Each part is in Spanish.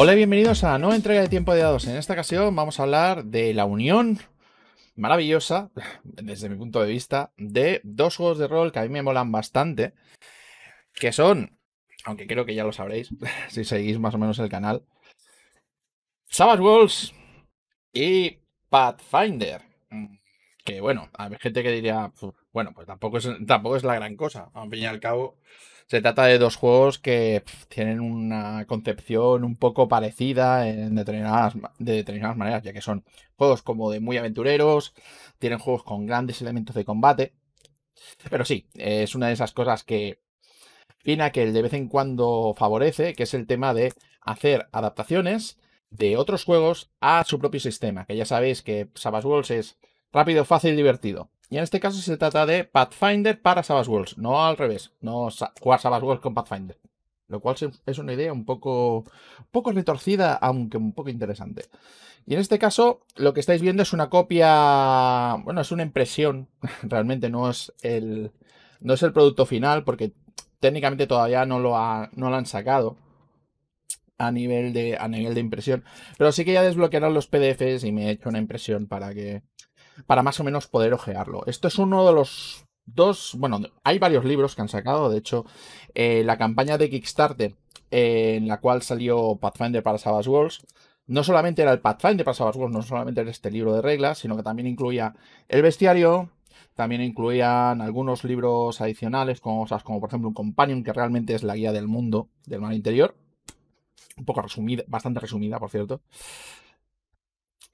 Hola y bienvenidos a nueva entrega de Tiempo de Dados. En esta ocasión vamos a hablar de la unión maravillosa, desde mi punto de vista, de dos juegos de rol que a mí me molan bastante, que son, aunque creo que ya lo sabréis, si seguís más o menos el canal, Savage Worlds y Pathfinder. Que bueno, hay gente que diría, bueno, pues tampoco es, tampoco es la gran cosa. Al fin y al cabo, se trata de dos juegos que tienen una concepción un poco parecida en de determinadas maneras, ya que son juegos como de muy aventureros, tienen juegos con grandes elementos de combate. Pero sí, es una de esas cosas que que de vez en cuando favorece, que es el tema de hacer adaptaciones de otros juegos a su propio sistema, que ya sabéis que Savage Worlds es rápido, fácil, y divertido. Y en este caso se trata de Pathfinder para Savage Worlds, no al revés, no jugar Savage Worlds con Pathfinder. Lo cual es una idea un poco, poco retorcida, aunque un poco interesante. Y en este caso, lo que estáis viendo es una copia, bueno, es una impresión, realmente no es el, no es el producto final, porque técnicamente todavía no lo, no han sacado a nivel, de, a nivel de impresión. Pero sí que ya desbloquearon los PDFs y me he hecho una impresión para que para más o menos poder ojearlo. Esto es uno de los dos, bueno, hay varios libros que han sacado, de hecho, eh, la campaña de Kickstarter en la cual salió Pathfinder para Savage Worlds, no solamente era el Pathfinder para Savage Worlds, no solamente era este libro de reglas, sino que también incluía el bestiario, también incluían algunos libros adicionales, cosas como por ejemplo un Companion, que realmente es la guía del mundo del mar interior, un poco resumida, bastante resumida, por cierto,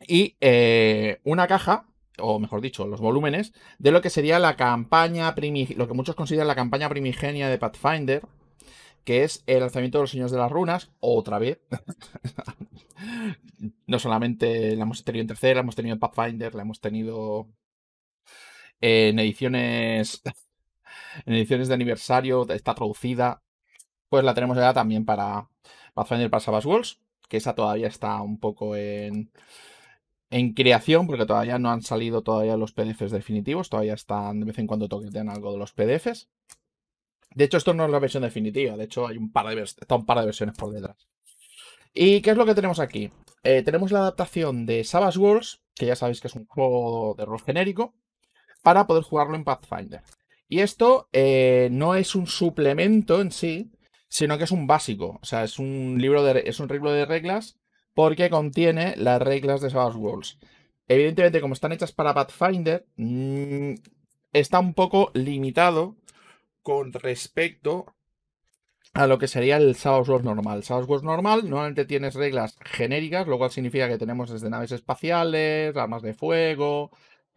y eh, una caja o mejor dicho, los volúmenes, de lo que sería la campaña, lo que muchos consideran la campaña primigenia de Pathfinder, que es el lanzamiento de los Señores de las Runas, otra vez. no solamente la hemos tenido en tercera, la hemos tenido en Pathfinder, la hemos tenido en ediciones, en ediciones de aniversario, está traducida. Pues la tenemos ya también para Pathfinder para Savage Worlds, que esa todavía está un poco en en creación, porque todavía no han salido todavía los PDFs definitivos, todavía están de vez en cuando toquetean algo de los PDFs. De hecho, esto no es la versión definitiva, de hecho hay un par de un par de versiones por detrás. ¿Y qué es lo que tenemos aquí? Eh, tenemos la adaptación de Savage Worlds, que ya sabéis que es un juego de rol genérico, para poder jugarlo en Pathfinder. Y esto eh, no es un suplemento en sí, sino que es un básico. O sea, es un libro de, es un libro de reglas porque contiene las reglas de Savage Worlds. Evidentemente, como están hechas para Pathfinder, mm, está un poco limitado con respecto a lo que sería el Savage Worlds normal. Savage Worlds normal normalmente tienes reglas genéricas, lo cual significa que tenemos desde naves espaciales, armas de fuego.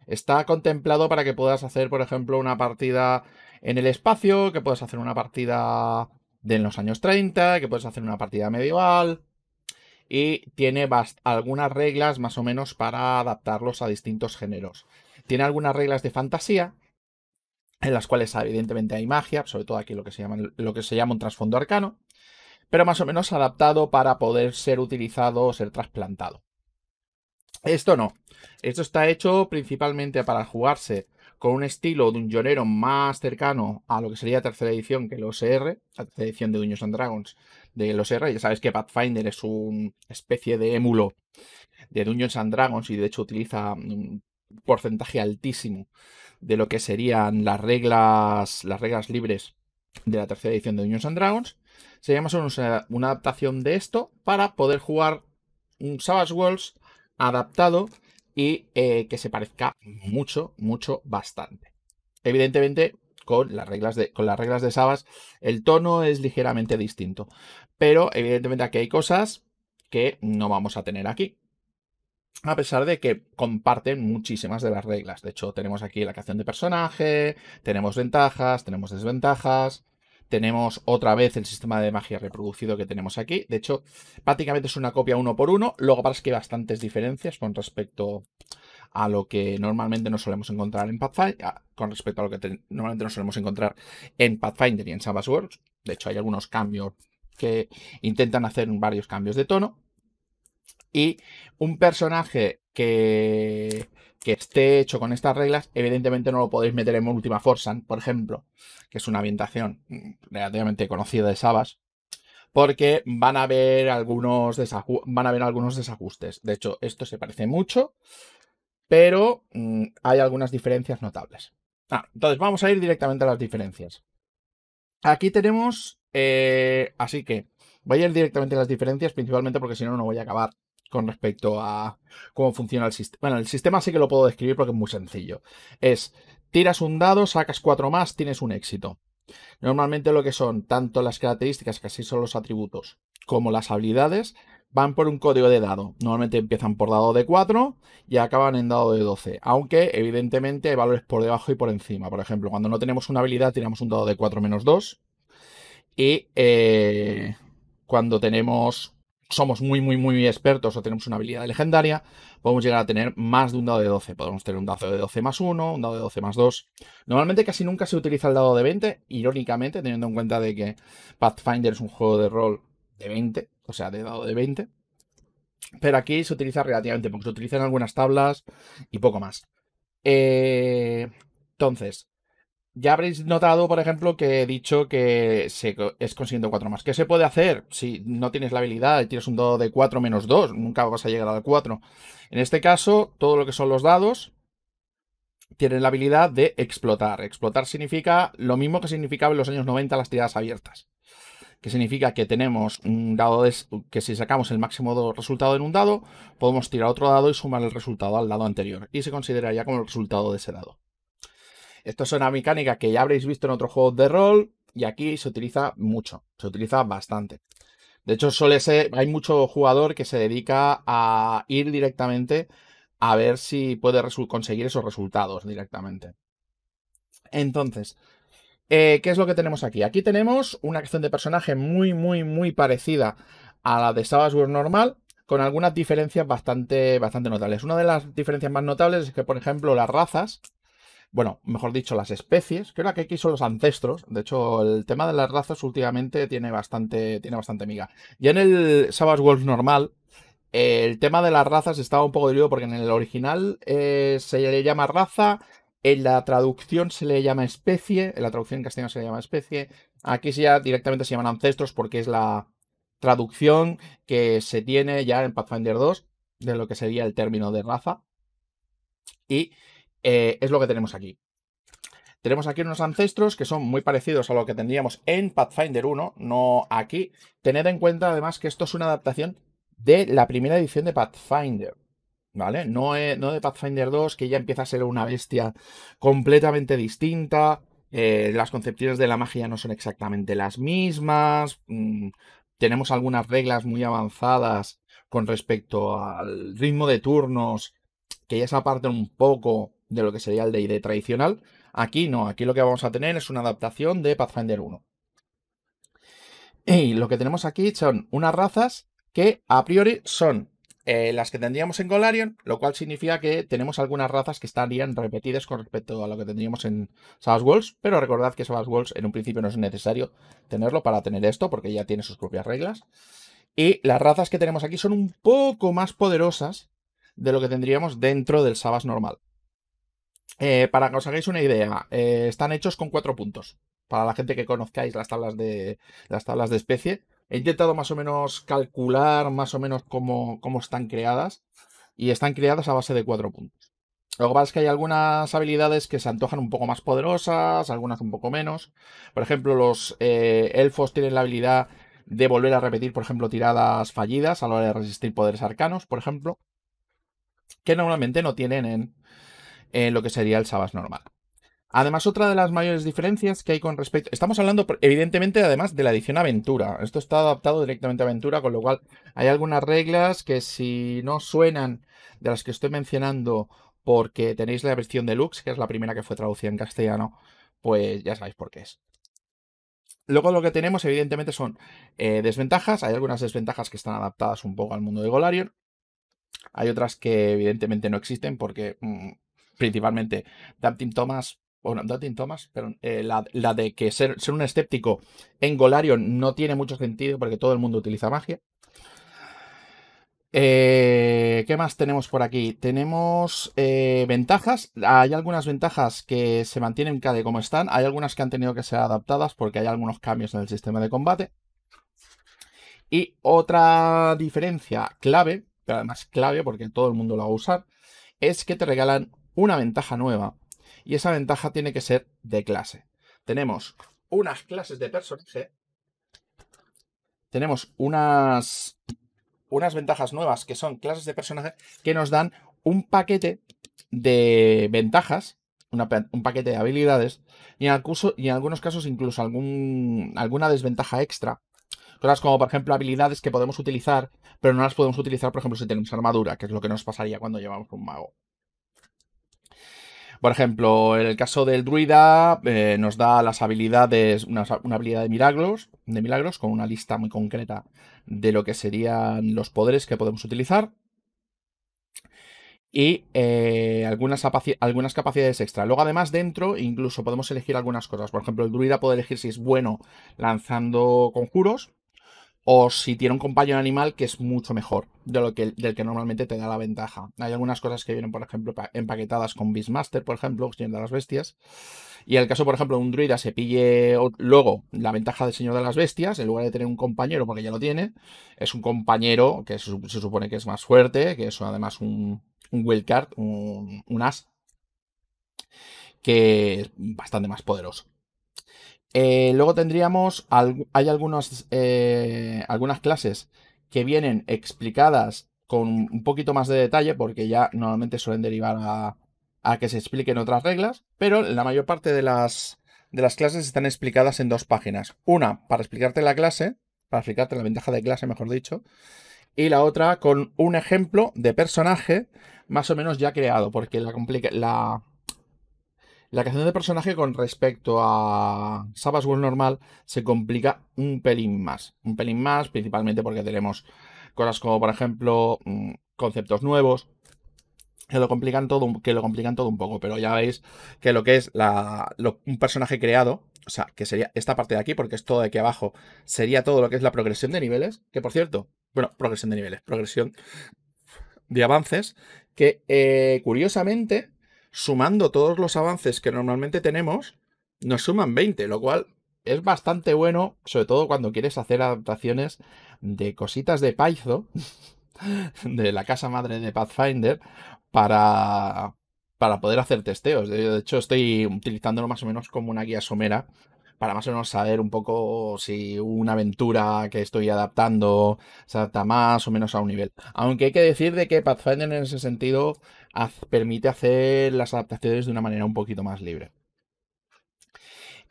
Está contemplado para que puedas hacer, por ejemplo, una partida en el espacio, que puedas hacer una partida de los años 30, que puedas hacer una partida medieval y tiene algunas reglas más o menos para adaptarlos a distintos géneros. Tiene algunas reglas de fantasía, en las cuales evidentemente hay magia, sobre todo aquí lo que se llama, un trasfondo arcano, pero más o menos adaptado para poder ser utilizado o ser trasplantado. Esto no. Esto está hecho principalmente para jugarse con un estilo de un llorero más cercano a lo que sería tercera edición que el OSR, la tercera edición de Dungeons and Dragons, de los R. Ya sabes que Pathfinder es una especie de émulo de Dungeons and Dragons y de hecho utiliza un porcentaje altísimo de lo que serían las reglas, las reglas libres de la tercera edición de Dungeons and Dragons. Sería más una, adaptación de esto para poder jugar un Savage Worlds adaptado y eh, que se parezca mucho, mucho, bastante. Evidentemente, con las reglas de, con las reglas de Sabas, el tono es ligeramente distinto. Pero evidentemente aquí hay cosas que no vamos a tener aquí. A pesar de que comparten muchísimas de las reglas. De hecho, tenemos aquí la creación de personaje, tenemos ventajas, tenemos desventajas, tenemos otra vez el sistema de magia reproducido que tenemos aquí. De hecho, prácticamente es una copia uno por uno. Luego es que hay bastantes diferencias con respecto a lo que normalmente no solemos encontrar en Pathfinder, con respecto a lo que normalmente solemos encontrar en Pathfinder y en Sabas World. De hecho, hay algunos cambios que intentan hacer varios cambios de tono. Y un personaje que, esté hecho con estas reglas, evidentemente no lo podéis meter en última Forsan, por ejemplo, que es una ambientación relativamente conocida de Sabas, porque van a haber algunos desajustes. De hecho, esto se parece mucho pero mm, hay algunas diferencias notables. Ah, entonces vamos a ir directamente a las diferencias. Aquí tenemos, eh, así que voy a ir directamente a las diferencias, principalmente porque si no, no voy a acabar con respecto a cómo funciona el sistema. Bueno, el sistema sí que lo puedo describir porque es muy sencillo. Es, tiras un dado, sacas cuatro más, tienes un éxito. Normalmente lo que son tanto las características, que así son los atributos, como las habilidades, van por un código de dado. Normalmente empiezan por dado de 4 y acaban en dado de 12. Aunque, evidentemente, hay valores por debajo y por encima. Por ejemplo, cuando no tenemos una habilidad, tiramos un dado de 4 menos 2. Y eh, cuando tenemos. Somos muy, muy, muy expertos o tenemos una habilidad legendaria, podemos llegar a tener más de un dado de 12. Podemos tener un dado de 12 más 1, un dado de 12 más 2. Normalmente casi nunca se utiliza el dado de 20, irónicamente, teniendo en cuenta de que Pathfinder es un juego de rol de 20, o sea, de dado de 20. Pero aquí se utiliza relativamente porque se utilizan algunas tablas y poco más. Eh, entonces, ya habréis notado, por ejemplo, que he dicho que se, es consiguiendo 4 más. ¿Qué se puede hacer si no tienes la habilidad y tienes un dado de 4 menos 2? Nunca vas a llegar al 4. En este caso, todo lo que son los dados tienen la habilidad de explotar. Explotar significa lo mismo que significaba en los años 90 las tiradas abiertas que significa que tenemos un dado de, que si sacamos el máximo resultado en un dado, podemos tirar otro dado y sumar el resultado al dado anterior, y se consideraría como el resultado de ese dado. Esto es una mecánica que ya habréis visto en otros juegos de rol, y aquí se utiliza mucho, se utiliza bastante. De hecho, suele hay mucho jugador que se dedica a ir directamente a ver si puede conseguir esos resultados directamente. Entonces, eh, ¿Qué es lo que tenemos aquí? Aquí tenemos una acción de personaje muy, muy, muy parecida a la de Savage normal, con algunas diferencias bastante, bastante notables. Una de las diferencias más notables es que, por ejemplo, las razas, bueno, mejor dicho, las especies, creo que aquí son los ancestros. De hecho, el tema de las razas últimamente tiene bastante, tiene bastante miga. Y en el Savage World normal, el tema de las razas estaba un poco diluido porque en el original eh, se le llama raza, en la traducción se le llama especie, en la traducción castellana se le llama especie. Aquí ya directamente se llaman ancestros porque es la traducción que se tiene ya en Pathfinder 2 de lo que sería el término de raza. Y eh, es lo que tenemos aquí. Tenemos aquí unos ancestros que son muy parecidos a lo que tendríamos en Pathfinder 1, no aquí. Tened en cuenta además que esto es una adaptación de la primera edición de Pathfinder. No, no de Pathfinder 2, que ya empieza a ser una bestia completamente distinta, eh, las concepciones de la magia no son exactamente las mismas, mm, tenemos algunas reglas muy avanzadas con respecto al ritmo de turnos, que ya se apartan un poco de lo que sería el D&D tradicional. Aquí no, aquí lo que vamos a tener es una adaptación de Pathfinder 1. Y lo que tenemos aquí son unas razas que a priori son eh, las que tendríamos en Golarion, lo cual significa que tenemos algunas razas que estarían repetidas con respecto a lo que tendríamos en Savage Wolves, pero recordad que Savage Wolves en un principio no es necesario tenerlo para tener esto, porque ya tiene sus propias reglas. Y las razas que tenemos aquí son un poco más poderosas de lo que tendríamos dentro del Savage normal. Eh, para que os hagáis una idea, eh, están hechos con cuatro puntos. Para la gente que conozcáis las tablas de, las tablas de especie, He intentado más o menos calcular más o menos cómo, están creadas y están creadas a base de cuatro puntos. Lo que pasa es que hay algunas habilidades que se antojan un poco más poderosas, algunas un poco menos. Por ejemplo, los eh, elfos tienen la habilidad de volver a repetir, por ejemplo, tiradas fallidas a la hora de resistir poderes arcanos, por ejemplo, que normalmente no tienen en, en lo que sería el Sabas normal. Además, otra de las mayores diferencias que hay con respecto. Estamos hablando, evidentemente, además de la edición Aventura. Esto está adaptado directamente a Aventura, con lo cual hay algunas reglas que, si no suenan de las que estoy mencionando, porque tenéis la versión deluxe, que es la primera que fue traducida en castellano, pues ya sabéis por qué es. Luego lo que tenemos, evidentemente, son eh, desventajas. Hay algunas desventajas que están adaptadas un poco al mundo de Golarion. Hay otras que, evidentemente, no existen porque. Mm, principalmente Daptin Thomas bueno, Doubting Thomas, pero eh, la, de que ser, un escéptico en Golarion no tiene mucho sentido porque todo el mundo utiliza magia. Eh, ¿Qué más tenemos por aquí? Tenemos eh, ventajas. Hay algunas ventajas que se mantienen como están. Hay algunas que han tenido que ser adaptadas porque hay algunos cambios en el sistema de combate. Y otra diferencia clave, pero además clave porque todo el mundo lo va a usar, es que te regalan una ventaja nueva y esa ventaja tiene que ser de clase. Tenemos unas clases de personaje, tenemos unas, unas ventajas nuevas que son clases de personaje que nos dan un paquete de ventajas, un paquete de habilidades y en, algunos casos incluso alguna desventaja extra Cosas como, por ejemplo, habilidades que podemos utilizar, pero no las podemos utilizar, por ejemplo, si tenemos armadura, que es lo que nos pasaría cuando llevamos un mago. Por ejemplo, en el caso del druida eh, nos da las habilidades, una, habilidad de milagros, de milagros, con una lista muy concreta de lo que serían los poderes que podemos utilizar. Y eh, algunas, algunas capacidades extra. Luego, además, dentro incluso podemos elegir algunas cosas. Por ejemplo, el druida puede elegir si es bueno lanzando conjuros o si tiene un compañero animal que es mucho mejor de lo que, del que normalmente te da la ventaja. Hay algunas cosas que vienen, por ejemplo, empaquetadas con Beastmaster, por ejemplo, Señor de las Bestias. Y en el caso, por ejemplo, de un druida se pille luego la ventaja del Señor de las Bestias, en lugar de tener un compañero, porque ya lo tiene, es un compañero que se, supone que es más fuerte, que es además un, wild card, un as, que es bastante más poderoso. Eh, luego tendríamos, hay algunos, eh, algunas clases que vienen explicadas con un poquito más de detalle, porque ya normalmente suelen derivar a, que se expliquen otras reglas, pero la mayor parte de las, de las clases están explicadas en dos páginas. Una para explicarte la clase, para explicarte la ventaja de clase, mejor dicho, y la otra con un ejemplo de personaje más o menos ya creado, porque la, la, la creación de personaje con respecto a Savage World normal se complica un pelín más. Un pelín más, principalmente porque tenemos cosas como, por ejemplo, mm, conceptos nuevos, que lo complican todo, que lo complican todo un poco, pero ya veis que lo que es un personaje creado, o sea, que sería esta parte de aquí, porque es todo de aquí abajo, sería todo lo que es la progresión de niveles, que por cierto, bueno, progresión de niveles, progresión de avances, que eh, curiosamente sumando todos los avances que normalmente tenemos, nos suman 20, lo cual es bastante bueno, sobre todo cuando quieres hacer adaptaciones de cositas de Paizo, de la casa madre de Pathfinder, para, para poder hacer testeos. De hecho, estoy utilizándolo más o menos como una guía somera para más o menos saber un poco si una aventura que estoy adaptando se adapta más o menos a un nivel. Aunque hay que decir de que Pathfinder en ese sentido permite hacer las adaptaciones de una manera un poquito más libre.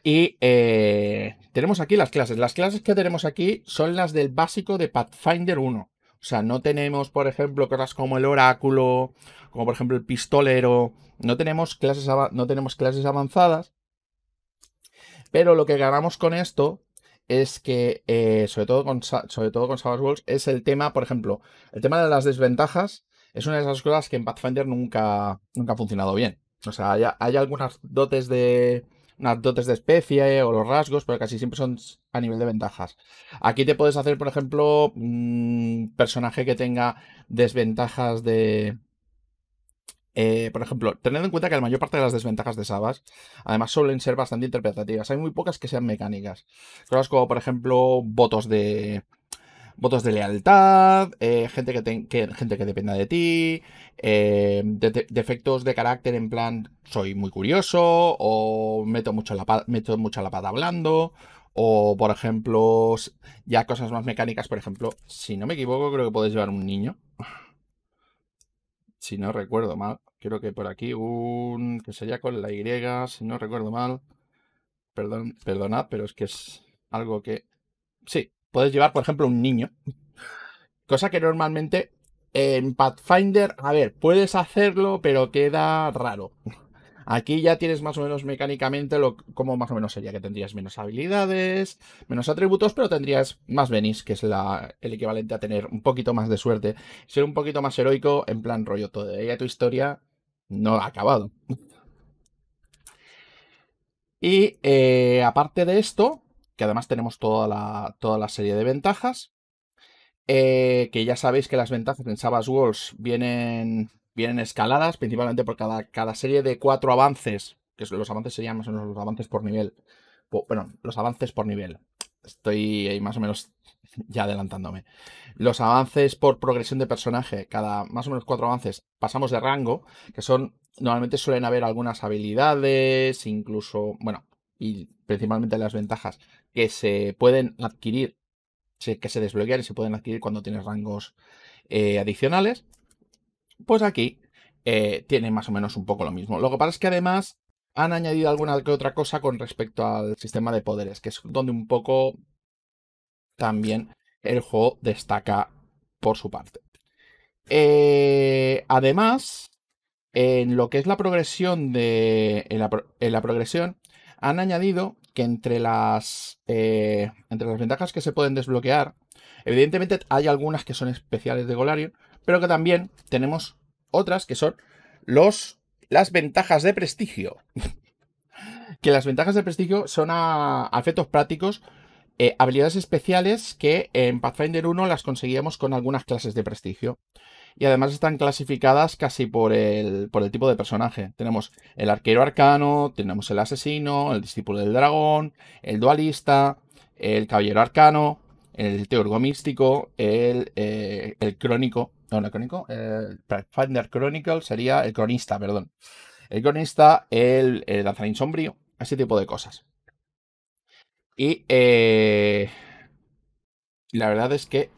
Y eh, tenemos aquí las clases. Las clases que tenemos aquí son las del básico de Pathfinder 1. O sea, no tenemos, por ejemplo, cosas como el oráculo, como por ejemplo el pistolero. No tenemos clases, no tenemos clases avanzadas. Pero lo que ganamos con esto es que, eh, sobre todo con, sobre todo con es el tema, por ejemplo, el tema de las desventajas es una de esas cosas que en Pathfinder nunca, nunca ha funcionado bien. O sea, hay, algunas dotes de, unas dotes de especie o los rasgos, pero casi siempre son a nivel de ventajas. Aquí te puedes hacer, por ejemplo, un mm, personaje que tenga desventajas de, eh, por ejemplo, teniendo en cuenta que la mayor parte de las desventajas de Sabas, además, suelen ser bastante interpretativas. Hay muy pocas que sean mecánicas. Cosas como, por ejemplo, votos de. Votos de lealtad, eh, gente, que gente que dependa de ti, eh, defectos de carácter en plan soy muy curioso o meto mucho la, meto mucho la pata hablando, o por ejemplo, ya cosas más mecánicas, por ejemplo, si no me equivoco creo que podéis llevar un niño si no recuerdo mal, creo que por aquí un que sería con la Y, si no recuerdo mal. Perdón, perdonad, pero es que es algo que sí, puedes llevar, por ejemplo, un niño. Cosa que normalmente en Pathfinder, a ver, puedes hacerlo, pero queda raro. Aquí ya tienes más o menos mecánicamente lo, como más o menos sería, que tendrías menos habilidades, menos atributos, pero tendrías más venis, que es el equivalente a tener un poquito más de suerte, ser un poquito más heroico, en plan rollo, todavía tu historia no ha acabado. Y eh, aparte de esto, que además tenemos toda la, serie de ventajas, eh, que ya sabéis que las ventajas en Savage Wars vienen vienen escaladas, principalmente por cada, cada serie de cuatro avances, que los avances serían más o menos los avances por nivel. Bueno, los avances por nivel. Estoy ahí más o menos ya adelantándome. Los avances por progresión de personaje, cada más o menos cuatro avances, pasamos de rango, que son, normalmente suelen haber algunas habilidades, incluso, bueno, y principalmente las ventajas que se pueden adquirir, que se desbloquean y se pueden adquirir cuando tienes rangos eh, adicionales. Pues aquí eh, tiene más o menos un poco lo mismo. Lo que pasa es que además han añadido alguna que otra cosa con respecto al sistema de poderes, que es donde un poco también el juego destaca por su parte. Eh, además, en lo que es la progresión de. En la, progresión, han añadido que entre las. Eh, entre las ventajas que se pueden desbloquear. Evidentemente hay algunas que son especiales de Golarion, pero que también tenemos otras que son los, las ventajas de prestigio. que las ventajas de prestigio son a, efectos prácticos eh, habilidades especiales que en Pathfinder 1 las conseguíamos con algunas clases de prestigio. Y además están clasificadas casi por el, por el tipo de personaje. Tenemos el arquero arcano, tenemos el asesino, el discípulo del dragón, el dualista, el caballero arcano, el teorgo místico, el eh, crónico no, no crónico, El eh, Pathfinder Chronicle sería el cronista, perdón. El cronista, el, el sombrío, ese tipo de cosas. Y eh, la verdad es que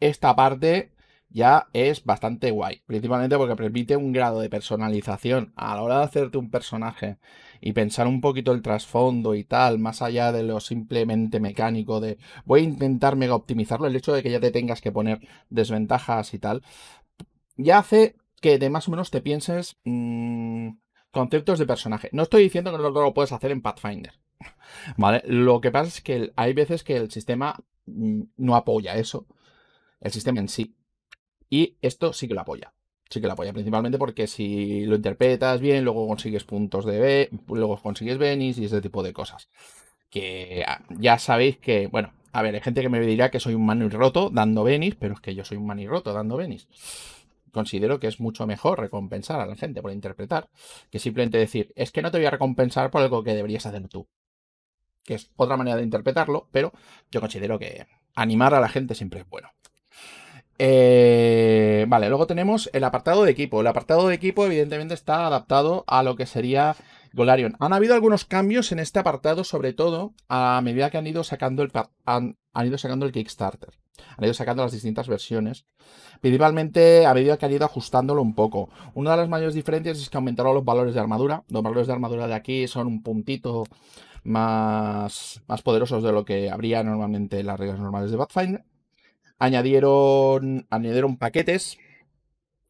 esta parte ya es bastante guay, principalmente porque permite un grado de personalización a la hora de hacerte un personaje y pensar un poquito el trasfondo y tal, más allá de lo simplemente mecánico de voy a intentar mega optimizarlo, el hecho de que ya te tengas que poner desventajas y tal, ya hace que de más o menos te pienses mm, conceptos de personaje. No estoy diciendo que no lo puedes hacer en Pathfinder, ¿vale? Lo que pasa es que hay veces que el sistema mm, no apoya eso, el sistema en sí, y esto sí que lo apoya sí que la apoya principalmente porque si lo interpretas bien, luego consigues puntos de B, luego consigues venis y ese tipo de cosas. Que ah, ya sabéis que, bueno, a ver, hay gente que me dirá que soy un mani roto dando venis, pero es que yo soy un mani roto dando venis. Considero que es mucho mejor recompensar a la gente por interpretar que simplemente decir, es que no te voy a recompensar por algo que deberías hacer tú. Que es otra manera de interpretarlo, pero yo considero que animar a la gente siempre es bueno. Eh, vale, luego tenemos el apartado de equipo. El apartado de equipo, evidentemente, está adaptado a lo que sería Golarion. Han habido algunos cambios en este apartado, sobre todo a medida que han ido sacando el, han, ido sacando el Kickstarter. Han ido sacando las distintas versiones. Principalmente a medida que han ido ajustándolo un poco. Una de las mayores diferencias es que aumentaron los valores de armadura. Los valores de armadura de aquí son un puntito más, más poderosos de lo que habría normalmente en las reglas normales de Pathfinder añadieron, añadieron paquetes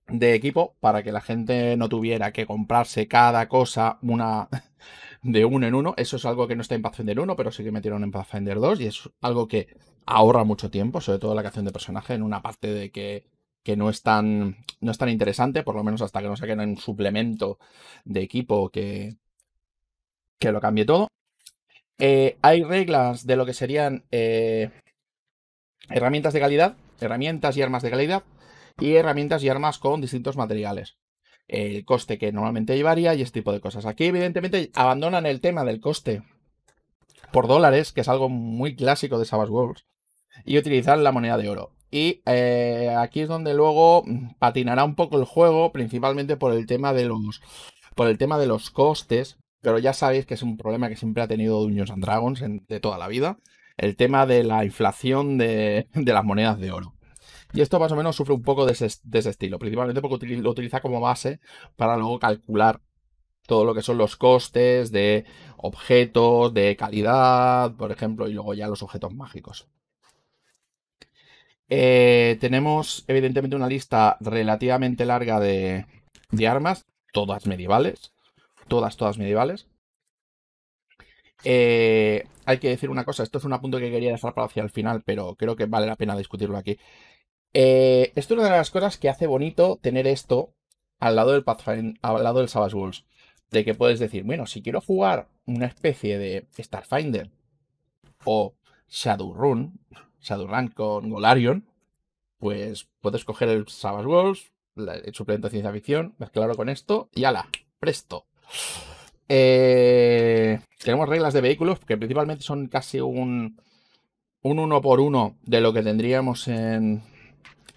de equipo para que la gente no tuviera que comprarse cada cosa una de uno en uno. Eso es algo que no está en Pathfinder 1, pero sí que metieron en Pathfinder 2 y es algo que ahorra mucho tiempo, sobre todo la creación de personaje, en una parte de que, que no, es tan, no es tan interesante, por lo menos hasta que no saquen un suplemento de equipo que, que lo cambie todo. Eh, hay reglas de lo que serían eh, herramientas de calidad, herramientas y armas de calidad, y herramientas y armas con distintos materiales. El coste que normalmente hay varía y este tipo de cosas. Aquí, evidentemente, abandonan el tema del coste por dólares, que es algo muy clásico de Savage Worlds, y utilizan la moneda de oro. Y eh, aquí es donde luego patinará un poco el juego, principalmente por el tema de los, por el tema de los costes, pero ya sabéis que es un problema que siempre ha tenido Dungeons and Dragons de toda la vida el tema de la inflación de, las monedas de oro. Y esto más o menos sufre un poco de ese, estilo, principalmente porque lo utiliza como base para luego calcular todo lo que son los costes de objetos, de calidad, por ejemplo, y luego ya los objetos mágicos. Eh, tenemos evidentemente una lista relativamente larga de, de armas, todas medievales, todas, todas medievales. Eh, hay que decir una cosa, esto es un apunto que quería dejar para hacia el final, pero creo que vale la pena discutirlo aquí. Eh, esto es una de las cosas que hace bonito tener esto al lado del Pathfinder, al lado del Savage Wolves. De que puedes decir, bueno, si quiero jugar una especie de Starfinder o Shadowrun, Shadowrun con Golarion, pues puedes coger el Savage Worlds el suplemento de ciencia ficción, mezclarlo con esto y ala, presto. Eh, tenemos reglas de vehículos que principalmente son casi un, un uno por uno de lo que tendríamos en,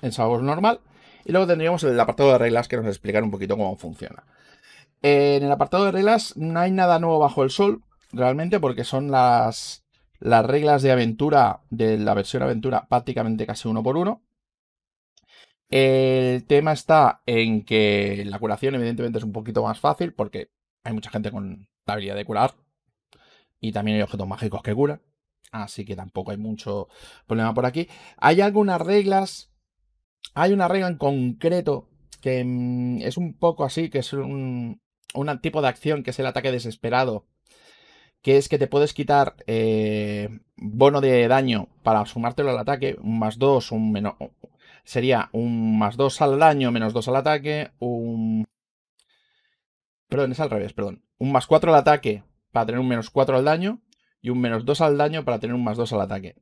en sabor normal. Y luego tendríamos el apartado de reglas que nos explicar un poquito cómo funciona. En el apartado de reglas no hay nada nuevo bajo el sol, realmente, porque son las, las reglas de aventura de la versión aventura prácticamente casi uno por uno. El tema está en que la curación evidentemente es un poquito más fácil porque hay mucha gente con la habilidad de curar. Y también hay objetos mágicos que curan. Así que tampoco hay mucho problema por aquí. Hay algunas reglas. Hay una regla en concreto que mm, es un poco así, que es un, tipo de acción que es el ataque desesperado. Que es que te puedes quitar eh, bono de daño para sumártelo al ataque. Un más 2, un menos. Sería un más 2 al daño, menos 2 al ataque. Un Perdón, es al revés, perdón. Un más 4 al ataque para tener un menos 4 al daño y un menos 2 al daño para tener un más 2 al ataque.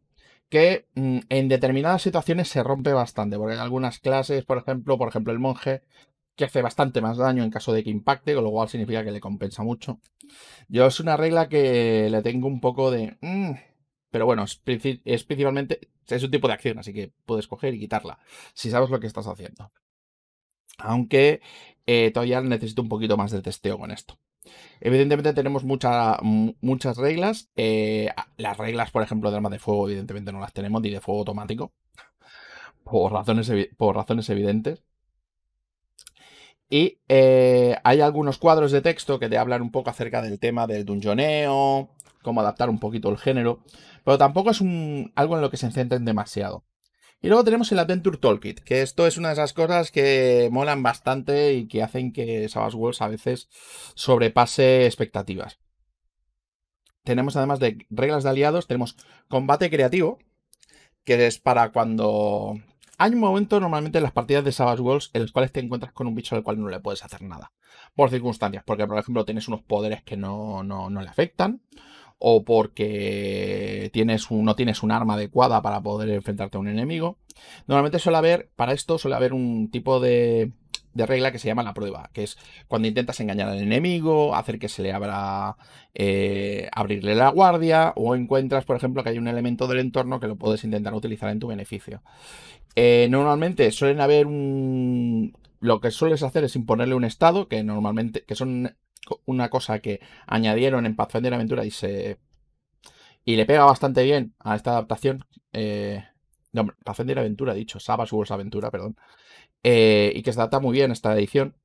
Que mm, en determinadas situaciones se rompe bastante, porque hay algunas clases, por ejemplo, por ejemplo el monje, que hace bastante más daño en caso de que impacte, con lo cual significa que le compensa mucho. Yo es una regla que le tengo un poco de... Mm", pero bueno, es, principalmente... Es un tipo de acción, así que puedes coger y quitarla, si sabes lo que estás haciendo. Aunque eh, todavía necesito un poquito más de testeo con esto. Evidentemente tenemos muchas reglas. Eh, las reglas, por ejemplo, de arma de fuego, evidentemente no las tenemos, ni de fuego automático. Por razones, por razones evidentes. Y eh, hay algunos cuadros de texto que te hablan un poco acerca del tema del dungeoneo, cómo adaptar un poquito el género, pero tampoco es un, algo en lo que se centren demasiado. Y luego tenemos el Adventure Toolkit, que esto es una de esas cosas que molan bastante y que hacen que Savage Worlds a veces sobrepase expectativas. Tenemos además de reglas de aliados, tenemos combate creativo, que es para cuando... Hay un momento normalmente en las partidas de Savage Worlds en los cuales te encuentras con un bicho al cual no le puedes hacer nada. Por circunstancias, porque por ejemplo tienes unos poderes que no, no, no le afectan o porque tienes no tienes un arma adecuada para poder enfrentarte a un enemigo. Normalmente suele haber, para esto suele haber un tipo de, regla que se llama la prueba, que es cuando intentas engañar al enemigo, hacer que se le abra, eh, abrirle la guardia, o encuentras, por ejemplo, que hay un elemento del entorno que lo puedes intentar utilizar en tu beneficio. Eh, normalmente suelen haber un... Lo que sueles hacer es imponerle un estado, que normalmente, que son una cosa que añadieron en Pathfinder Aventura y se. Y le pega bastante bien a esta adaptación. Eh, no, Pathfinder Aventura, dicho, Savage Wars Aventura, perdón. Eh, y que se adapta muy bien esta edición.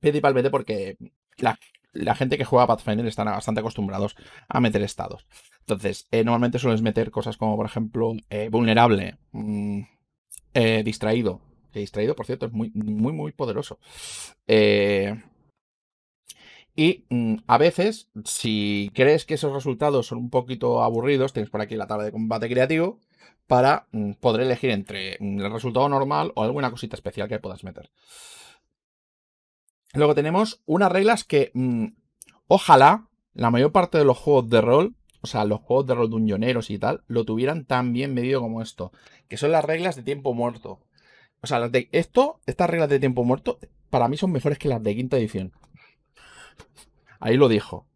Principalmente porque la, gente que juega Pathfinder están bastante acostumbrados a meter estados. Entonces, eh, normalmente sueles meter cosas como, por ejemplo, vulnerable, mm, eh, distraído. distraído, por cierto, es muy, muy, muy poderoso. Y mm, a veces, si crees que esos resultados son un poquito aburridos, tienes por aquí la tabla de combate creativo para mm, poder elegir entre mm, el resultado normal o alguna cosita especial que puedas meter. Luego tenemos unas reglas que ojalá la mayor parte de los juegos de rol, o sea, los juegos de rol dunjoneros y tal, lo tuvieran tan bien medido como esto, que son las reglas de tiempo muerto. O sea, esto, estas reglas de tiempo muerto, para mí son mejores que las de quinta edición. Ahí lo dijo.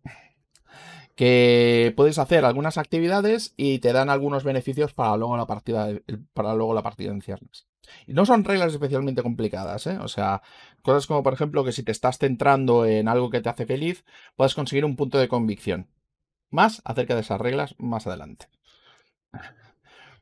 Que puedes hacer algunas actividades y te dan algunos beneficios para luego la partida, para luego la partida en ciernes. Y no son reglas especialmente complicadas, ¿eh? O sea, cosas como, por ejemplo, que si te estás centrando en algo que te hace feliz, puedes conseguir un punto de convicción. Más acerca de esas reglas más adelante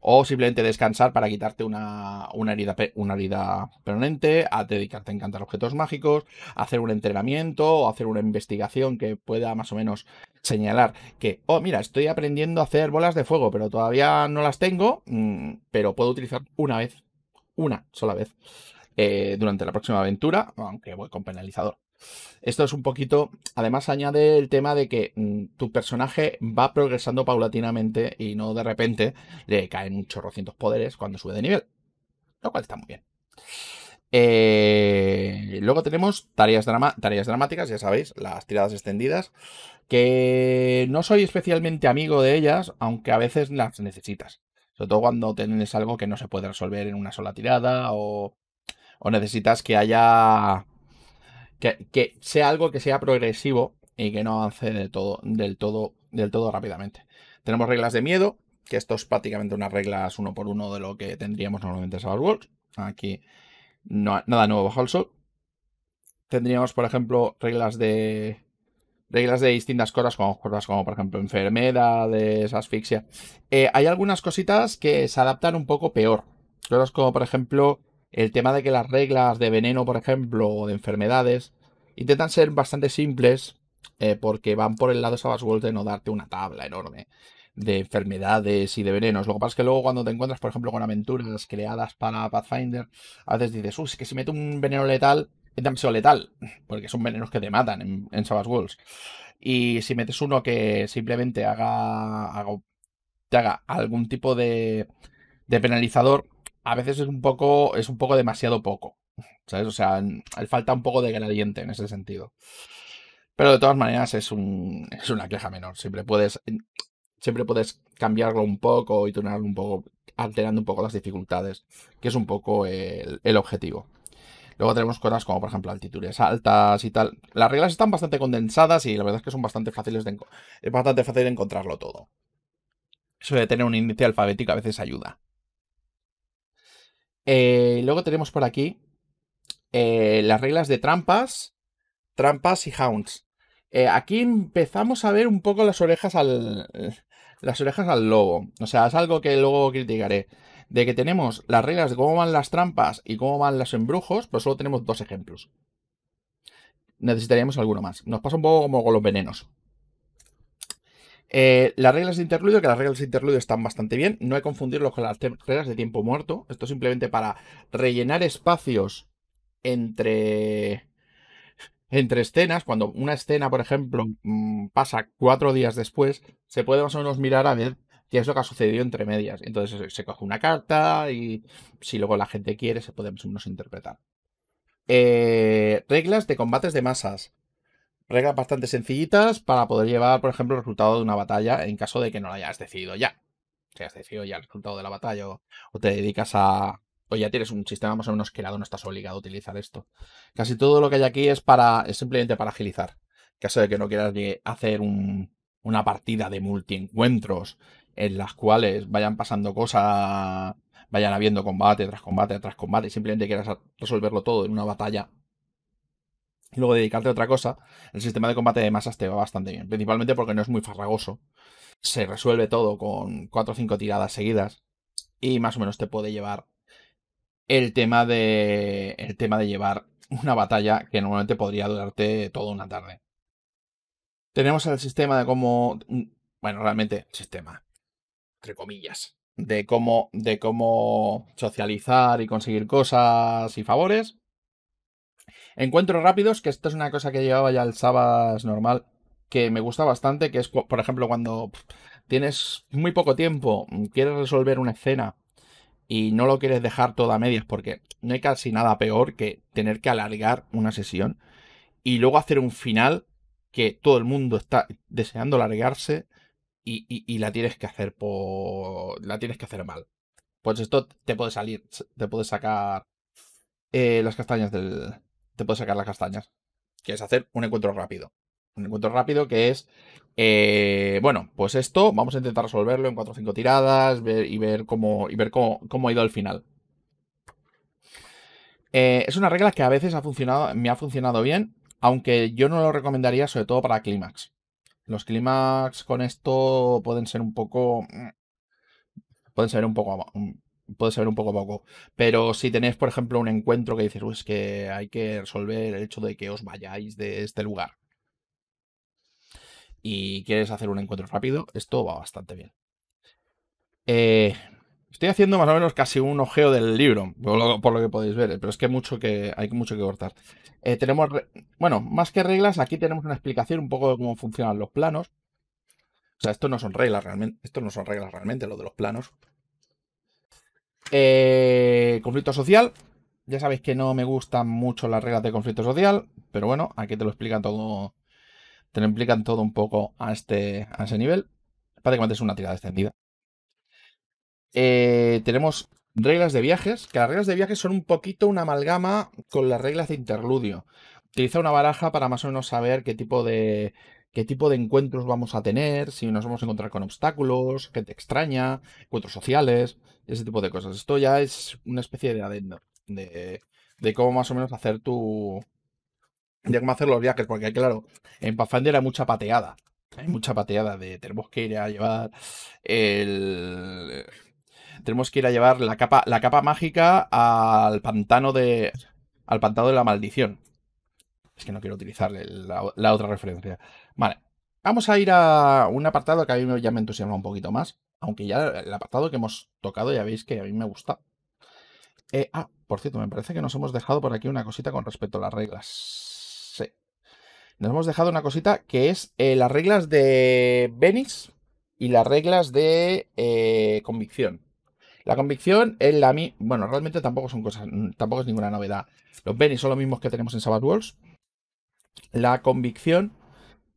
o simplemente descansar para quitarte una, herida, una herida permanente, a dedicarte a encantar objetos mágicos, hacer un entrenamiento o hacer una investigación que pueda más o menos señalar que, oh, mira, estoy aprendiendo a hacer bolas de fuego, pero todavía no las tengo, mm, pero puedo utilizar una vez, una sola vez, eh, durante la próxima aventura, aunque voy con penalizador. Esto es un poquito, además añade el tema de que mm, tu personaje va progresando paulatinamente y no de repente le caen un chorrocientos poderes cuando sube de nivel, lo cual está muy bien. Eh, luego tenemos tareas, drama, tareas dramáticas, ya sabéis, las tiradas extendidas, que no soy especialmente amigo de ellas, aunque a veces las necesitas. Sobre todo cuando tienes algo que no se puede resolver en una sola tirada o necesitas que haya que, sea algo que sea progresivo y que no avance de todo, del, todo, del todo rápidamente. Tenemos reglas de miedo, que esto es prácticamente unas reglas uno por uno de lo que tendríamos normalmente en World. Aquí nada nuevo bajo el sol. Tendríamos, por ejemplo, reglas de. Reglas de distintas cosas, como cosas como por ejemplo enfermedades, asfixia. Eh, hay algunas cositas que se adaptan un poco peor. Cosas como, por ejemplo, el tema de que las reglas de veneno, por ejemplo, o de enfermedades, intentan ser bastante simples eh, porque van por el lado Savage World de no darte una tabla enorme de enfermedades y de venenos. Lo que pasa es que luego cuando te encuentras, por ejemplo, con aventuras creadas para Pathfinder, a veces dices, uy, es que si metes un veneno letal, es demasiado letal, porque son venenos que te matan en, en Savage Y si metes uno que simplemente haga, te haga algún tipo de, de penalizador, a veces es un poco, es un poco demasiado poco. ¿Sabes? O sea, falta un poco de gradiente en ese sentido. Pero de todas maneras es, un, una queja menor. Siempre puedes, siempre puedes cambiarlo un poco y tunarlo un poco, alterando un poco las dificultades, que es un poco el, objetivo. Luego tenemos cosas como, por ejemplo, altitudes altas y tal. Las reglas están bastante condensadas y la verdad es que son bastante fáciles de, es bastante fácil de encontrarlo todo. Eso de tener un índice alfabético a veces ayuda. Eh, luego tenemos por aquí eh, las reglas de trampas, trampas y hounds. Eh, aquí empezamos a ver un poco las orejas al. Las orejas al lobo. O sea, es algo que luego criticaré. De que tenemos las reglas de cómo van las trampas y cómo van los embrujos, pero pues solo tenemos dos ejemplos. Necesitaríamos alguno más. Nos pasa un poco como con los venenos. Eh, las reglas de interludio, que las reglas de interludio están bastante bien, no hay confundirlo con las reglas de tiempo muerto, esto es simplemente para rellenar espacios entre, entre escenas, cuando una escena, por ejemplo, mm, pasa cuatro días después, se puede más o menos mirar a ver qué es lo que ha sucedido entre medias. Entonces se coge una carta y si luego la gente quiere, se puede más o menos interpretar. Eh, reglas de combates de masas. Reglas bastante sencillitas para poder llevar, por ejemplo, el resultado de una batalla en caso de que no la hayas decidido ya. Si has decidido ya el resultado de la batalla o, te dedicas a, o ya tienes un sistema más o menos creado, no estás obligado a utilizar esto. Casi todo lo que hay aquí es para es simplemente para agilizar. En caso de que no quieras hacer una partida de multi-encuentros en las cuales vayan pasando cosas, vayan habiendo combate tras combate tras combate, y simplemente quieras resolverlo todo en una batalla y luego dedicarte a otra cosa, el sistema de combate de masas te va bastante bien, principalmente porque no es muy farragoso. Se resuelve todo con 4 o 5 tiradas seguidas y más o menos te puede llevar el tema de el tema de llevar una batalla que normalmente podría durarte toda una tarde. Tenemos el sistema de cómo bueno, realmente sistema entre comillas de cómo de cómo socializar y conseguir cosas y favores Encuentros rápidos, que esto es una cosa que llevaba ya el sábado normal, que me gusta bastante, que es, por ejemplo, cuando tienes muy poco tiempo, mm, quieres resolver una escena y no lo quieres dejar todo a medias, porque no hay casi nada peor que tener que alargar una sesión y luego hacer un final que todo el mundo está deseando alargarse y, la tienes que hacer por. la tienes que hacer mal. Pues esto te puede salir, te puede sacar eh, las castañas del, te puedes sacar las castañas. Que es hacer un encuentro rápido. Un encuentro rápido que es, eh, bueno, pues esto vamos a intentar resolverlo en 4 o 5 tiradas y ver, cómo, y ver cómo, ha ido al final. Eh, es una regla que a veces ha funcionado, me ha funcionado bien, aunque yo no lo recomendaría sobre todo para clímax. Los clímax con esto pueden ser un poco... Mm, pueden ser un poco mm, puede saber un poco a poco. Pero si tenéis, por ejemplo, un encuentro que dices, pues que hay que resolver el hecho de que os vayáis de este lugar y quieres hacer un encuentro rápido, esto va bastante bien. Eh, estoy haciendo más o menos casi un ojeo del libro, por lo, que podéis ver, eh, pero es que, mucho que hay mucho que cortar. Eh, tenemos, bueno, más que reglas, aquí tenemos una explicación un poco de cómo funcionan los planos. O sea, esto no son reglas realmente, esto no son reglas realmente, lo de los planos. Eh, conflicto social. Ya sabéis que no me gustan mucho las reglas de conflicto social, pero bueno, aquí te lo explican todo. Te lo implican todo un poco a este a ese nivel. Prácticamente es una tirada extendida. Eh, tenemos reglas de viajes, que las reglas de viajes son un poquito una amalgama con las reglas de interludio. Utiliza una baraja para más o menos saber qué tipo de qué tipo de encuentros vamos a tener, si nos vamos a encontrar con obstáculos, gente extraña, encuentros sociales, ese tipo de cosas. Esto ya es una especie de adendo de, cómo más o menos hacer tu... de cómo hacer los viajes, porque claro, en Pathfinder hay mucha pateada. Hay mucha pateada de tenemos que ir a llevar el... Tenemos que ir a llevar la capa, la capa mágica al pantano de... al pantano de la maldición. Es que no quiero utilizar la, otra referencia. Vale, vamos a ir a un apartado que a mí ya me entusiasma un poquito más. Aunque ya el apartado que hemos tocado ya veis que a mí me gusta. Eh, ah, por cierto, me parece que nos hemos dejado por aquí una cosita con respecto a las reglas. Sí. Nos hemos dejado una cosita que es eh, las reglas de Benis y las reglas de eh, convicción. La convicción es la mi... Bueno, realmente tampoco son cosas. Tampoco es ninguna novedad. Los Benis son los mismos que tenemos en Sabbath Worlds. La convicción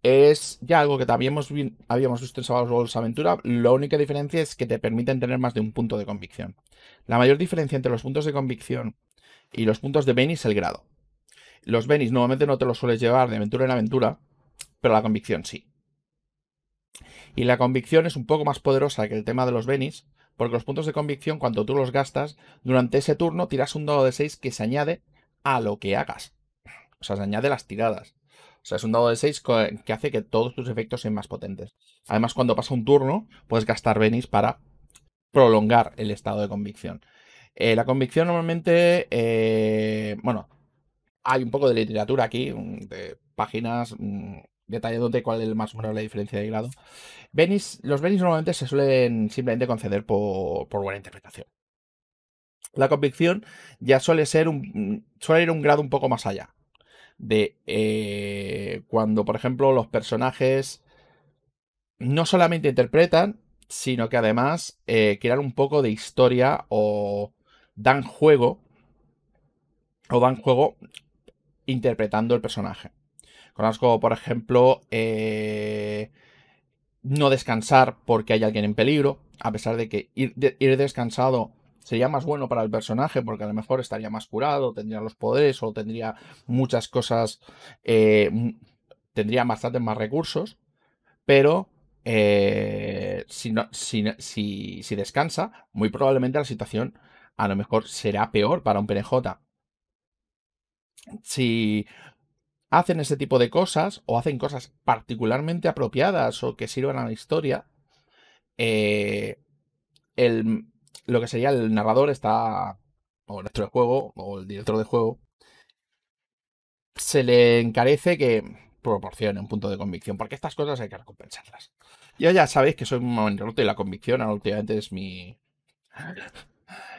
es ya algo que también hemos habíamos visto en Sábados Aventura. La única diferencia es que te permiten tener más de un punto de convicción. La mayor diferencia entre los puntos de convicción y los puntos de benis es el grado. Los benis nuevamente no te los sueles llevar de aventura en aventura, pero la convicción sí. Y la convicción es un poco más poderosa que el tema de los benis, porque los puntos de convicción, cuando tú los gastas, durante ese turno tiras un dado de 6 que se añade a lo que hagas. O sea, se añade las tiradas. O sea, es un dado de 6 que hace que todos tus efectos sean más potentes. Además, cuando pasa un turno, puedes gastar Venis para prolongar el estado de convicción. Eh, la convicción normalmente, eh, bueno, hay un poco de literatura aquí, de páginas mm, detalle de cuál es más o menos la diferencia de grado. los Venis normalmente se suelen simplemente conceder por, por buena interpretación. La convicción ya suele ser un, mm, suele ir un grado un poco más allá de eh, cuando, por ejemplo, los personajes no solamente interpretan, sino que además eh, crean un poco de historia o dan juego, o dan juego interpretando el personaje. Conozco, por ejemplo, eh, no descansar porque hay alguien en peligro, a pesar de que ir, ir descansado sería más bueno para el personaje porque a lo mejor estaría más curado, tendría los poderes o tendría muchas cosas, eh, tendría bastante más recursos, pero eh, si, si, descansa, muy probablemente la situación a lo mejor será peor para un PNJ. Si hacen ese tipo de cosas o hacen cosas particularmente apropiadas o que sirvan a la historia, eh, el, lo que sería el narrador está, o el director de juego, o el director de juego, se le encarece que proporcione un punto de convicción, porque estas cosas hay que recompensarlas. ya ya sabéis que soy un manirote y la convicción últimamente es mi...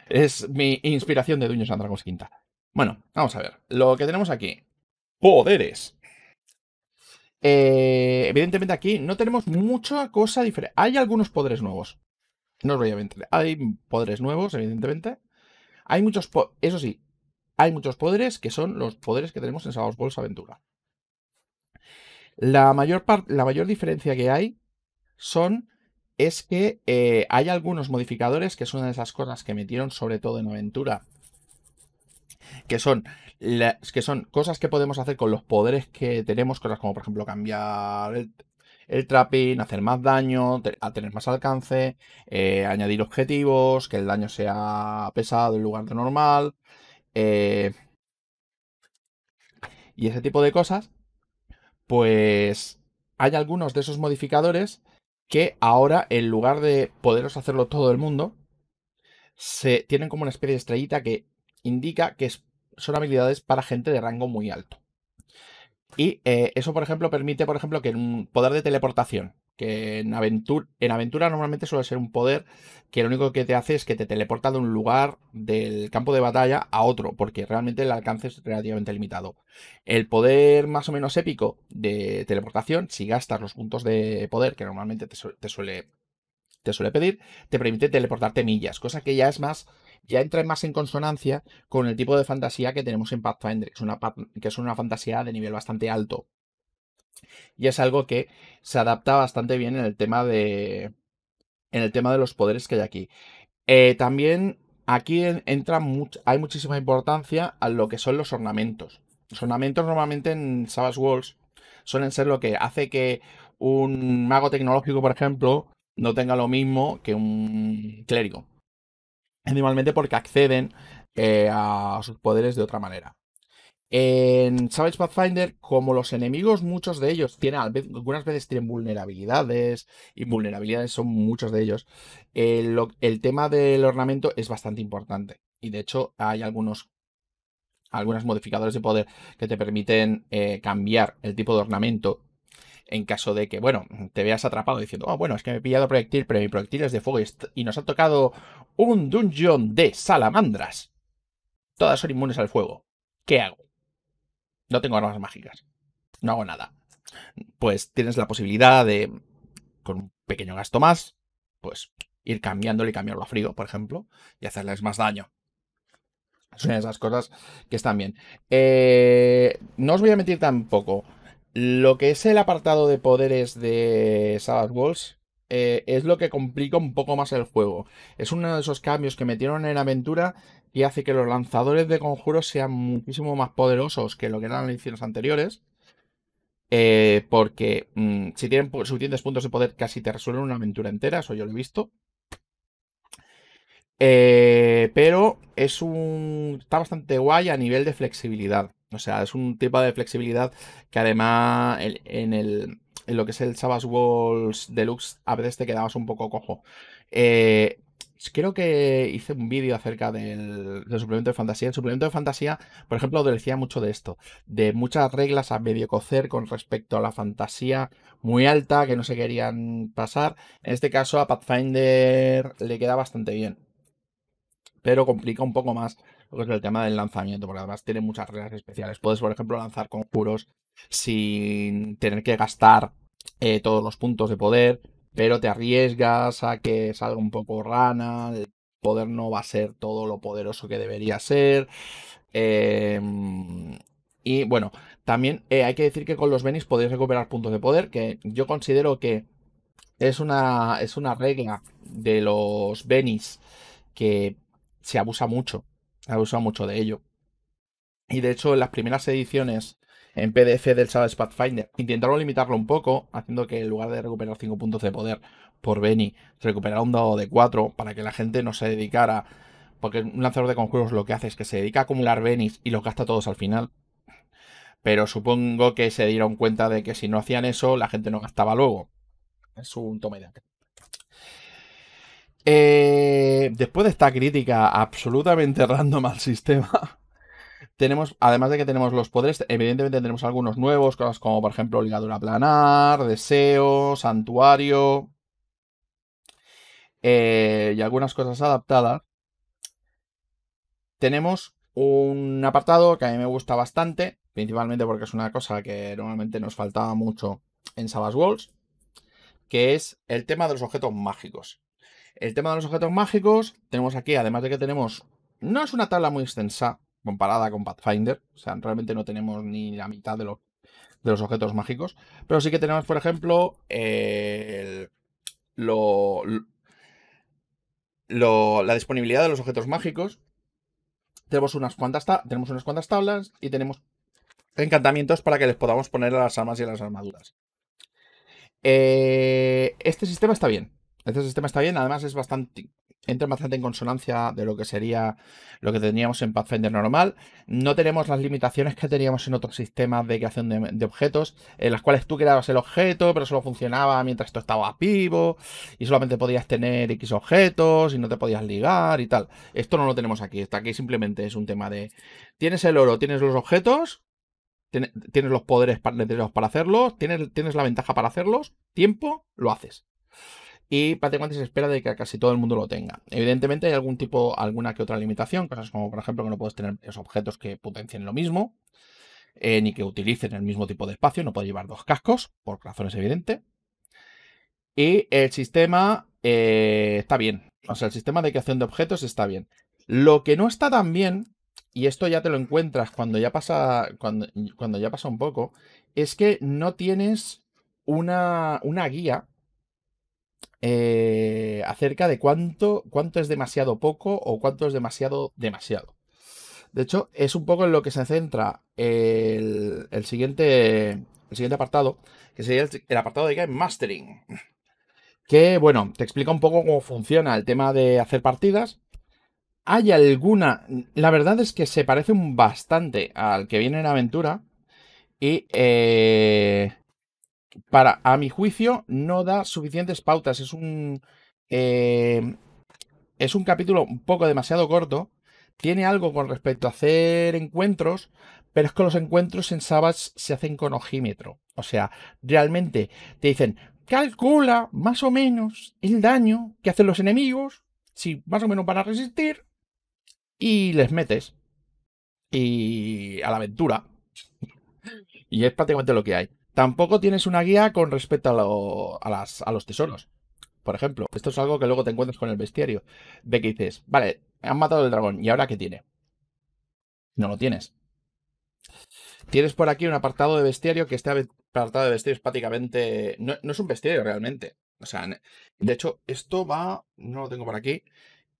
es mi inspiración de Duños Andragos Quinta. Bueno, vamos a ver. Lo que tenemos aquí. Poderes. Eh, evidentemente aquí no tenemos mucha cosa diferente. Hay algunos poderes nuevos. No os voy a Hay poderes nuevos, evidentemente. Hay muchos. Eso sí, hay muchos poderes que son los poderes que tenemos en Savage Balls Aventura. La mayor, la mayor diferencia que hay son es que eh, hay algunos modificadores, que es una de esas cosas que metieron sobre todo en Aventura, que son, que son cosas que podemos hacer con los poderes que tenemos, cosas como por ejemplo cambiar el, el trapping, hacer más daño, a tener más alcance, eh, añadir objetivos, que el daño sea pesado en lugar de normal. Eh, y ese tipo de cosas. Pues hay algunos de esos modificadores que ahora, en lugar de poderos hacerlo todo el mundo, se tienen como una especie de estrellita que indica que son habilidades para gente de rango muy alto. Y eh, eso, por ejemplo, permite, por ejemplo, que un poder de teleportación, que en aventura, en aventura normalmente suele ser un poder que lo único que te hace es que te teleporta de un lugar del campo de batalla a otro, porque realmente el alcance es relativamente limitado. El poder más o menos épico de teleportación, si gastas los puntos de poder que normalmente te, suele te suele pedir, te permite teleportarte millas, cosa que ya es más ya entra más en consonancia con el tipo de fantasía que tenemos en Pathfinder, que es una, que es una fantasía de nivel bastante alto. Y es algo que se adapta bastante bien en el tema de. En el tema de los poderes que hay aquí. Eh, también aquí entra hay muchísima importancia a lo que son los ornamentos. Los ornamentos normalmente en Savage Worlds suelen ser lo que hace que un mago tecnológico, por ejemplo, no tenga lo mismo que un clérigo. Animalmente porque acceden eh, a sus poderes de otra manera. En Savage Pathfinder, como los enemigos, muchos de ellos tienen, algunas veces tienen vulnerabilidades, y vulnerabilidades son muchos de ellos, el tema del ornamento es bastante importante. Y de hecho hay algunos, algunos modificadores de poder que te permiten eh, cambiar el tipo de ornamento en caso de que, bueno, te veas atrapado diciendo, oh, bueno, es que me he pillado proyectil, pero mi proyectil es de fuego y, nos ha tocado un dungeon de salamandras. Todas son inmunes al fuego. ¿Qué hago? No tengo armas mágicas. No hago nada. Pues tienes la posibilidad de, con un pequeño gasto más, pues ir cambiándolo y cambiarlo a frío, por ejemplo, y hacerles más daño. Son esas cosas que están bien. Eh, no os voy a mentir tampoco. Lo que es el apartado de poderes de Sabbath eh, Walls es lo que complica un poco más el juego. Es uno de esos cambios que metieron en aventura y hace que los lanzadores de conjuros sean muchísimo más poderosos que lo que eran las ediciones anteriores. Eh, porque mm, si tienen suficientes puntos de poder casi te resuelven una aventura entera, eso yo lo he visto. Eh, pero es un. está bastante guay a nivel de flexibilidad. O sea, es un tipo de flexibilidad que además en, lo que es el Savage Walls Deluxe a veces te quedabas un poco cojo. Eh, creo que hice un vídeo acerca del, suplemento de fantasía. El suplemento de fantasía, por ejemplo, decía mucho de esto, de muchas reglas a medio cocer con respecto a la fantasía muy alta que no se querían pasar. En este caso a Pathfinder le queda bastante bien pero complica un poco más lo que es el tema del lanzamiento, porque además tiene muchas reglas especiales. Puedes, por ejemplo, lanzar conjuros sin tener que gastar eh, todos los puntos de poder, pero te arriesgas a que salga un poco rana, el poder no va a ser todo lo poderoso que debería ser. Em, y bueno, también eh, hay que decir que con los Venis podéis recuperar puntos de poder, que yo considero que es una, es una regla de los Venis que se abusa mucho, abusa mucho de ello. Y de hecho, en las primeras ediciones en PDF del Savage Pathfinder intentaron limitarlo un poco, haciendo que en lugar de recuperar 5 puntos de poder por Benny, recuperara un dado de 4 para que la gente no se dedicara. Porque un lanzador de conjuros lo que hace es que se dedica a acumular Benis y los gasta todos al final. Pero supongo que se dieron cuenta de que si no hacían eso, la gente no gastaba luego. Es un toma y eh, después de esta crítica absolutamente random al sistema, tenemos, además de que tenemos los poderes, evidentemente tenemos algunos nuevos, cosas como por ejemplo ligadura planar, deseo, santuario eh, y algunas cosas adaptadas. Tenemos un apartado que a mí me gusta bastante, principalmente porque es una cosa que normalmente nos faltaba mucho en Savage Worlds, que es el tema de los objetos mágicos. El tema de los objetos mágicos, tenemos aquí, además de que tenemos, no es una tabla muy extensa comparada con Pathfinder, o sea, realmente no tenemos ni la mitad de, de los objetos mágicos, pero sí que tenemos, por ejemplo, lo, la disponibilidad de los objetos mágicos. Tenemos unas, cuantas tenemos unas cuantas tablas y tenemos encantamientos para que les podamos poner a las armas y a las armaduras. Eh, este sistema está bien. Este sistema está bien, además es bastante. Entra bastante en consonancia de lo que sería lo que teníamos en Pathfinder normal. No tenemos las limitaciones que teníamos en otros sistemas de creación de, objetos, en las cuales tú creabas el objeto, pero solo funcionaba mientras tú estabas vivo, y solamente podías tener X objetos, y no te podías ligar y tal. Esto no lo tenemos aquí, está aquí simplemente es un tema de. Tienes el oro, tienes los objetos, tienes los poderes necesarios para hacerlos, tienes, tienes la ventaja para hacerlos, tiempo, lo haces y prácticamente se espera de que casi todo el mundo lo tenga. Evidentemente hay algún tipo, alguna que otra limitación, cosas como por ejemplo que no puedes tener esos objetos que potencien lo mismo, eh, ni que utilicen el mismo tipo de espacio, no puedes llevar dos cascos, por razones evidentes. Y el sistema eh, está bien, o sea, el sistema de creación de objetos está bien. Lo que no está tan bien, y esto ya te lo encuentras cuando ya pasa, cuando, ya pasa un poco, es que no tienes una guía eh, acerca de cuánto, cuánto es demasiado poco o cuánto es demasiado demasiado. De hecho, es un poco en lo que se centra el, siguiente, el siguiente apartado, que sería el, apartado de Game Mastering. Que, bueno, te explica un poco cómo funciona el tema de hacer partidas. Hay alguna... La verdad es que se parece bastante al que viene en aventura. Y... Eh, para, a mi juicio, no da suficientes pautas. Es un. Em, es un capítulo un poco demasiado corto. Tiene algo con respecto a hacer encuentros, pero es que los encuentros en Sabbath se hacen con ojímetro. O sea, realmente te dicen, calcula más o menos el daño que hacen los enemigos, si más o menos para resistir, y les metes. Y a la aventura. y es prácticamente lo que hay. Tampoco tienes una guía con respecto a, los tesoros. Por ejemplo, esto es algo que luego te encuentras con el bestiario. De que dices, vale, han matado el dragón, ¿y ahora qué tiene? No lo tienes. Tienes por aquí un apartado de bestiario que este apartado de bestiario es prácticamente. No, es un bestiario realmente. O sea, de hecho, esto va. No lo tengo por aquí.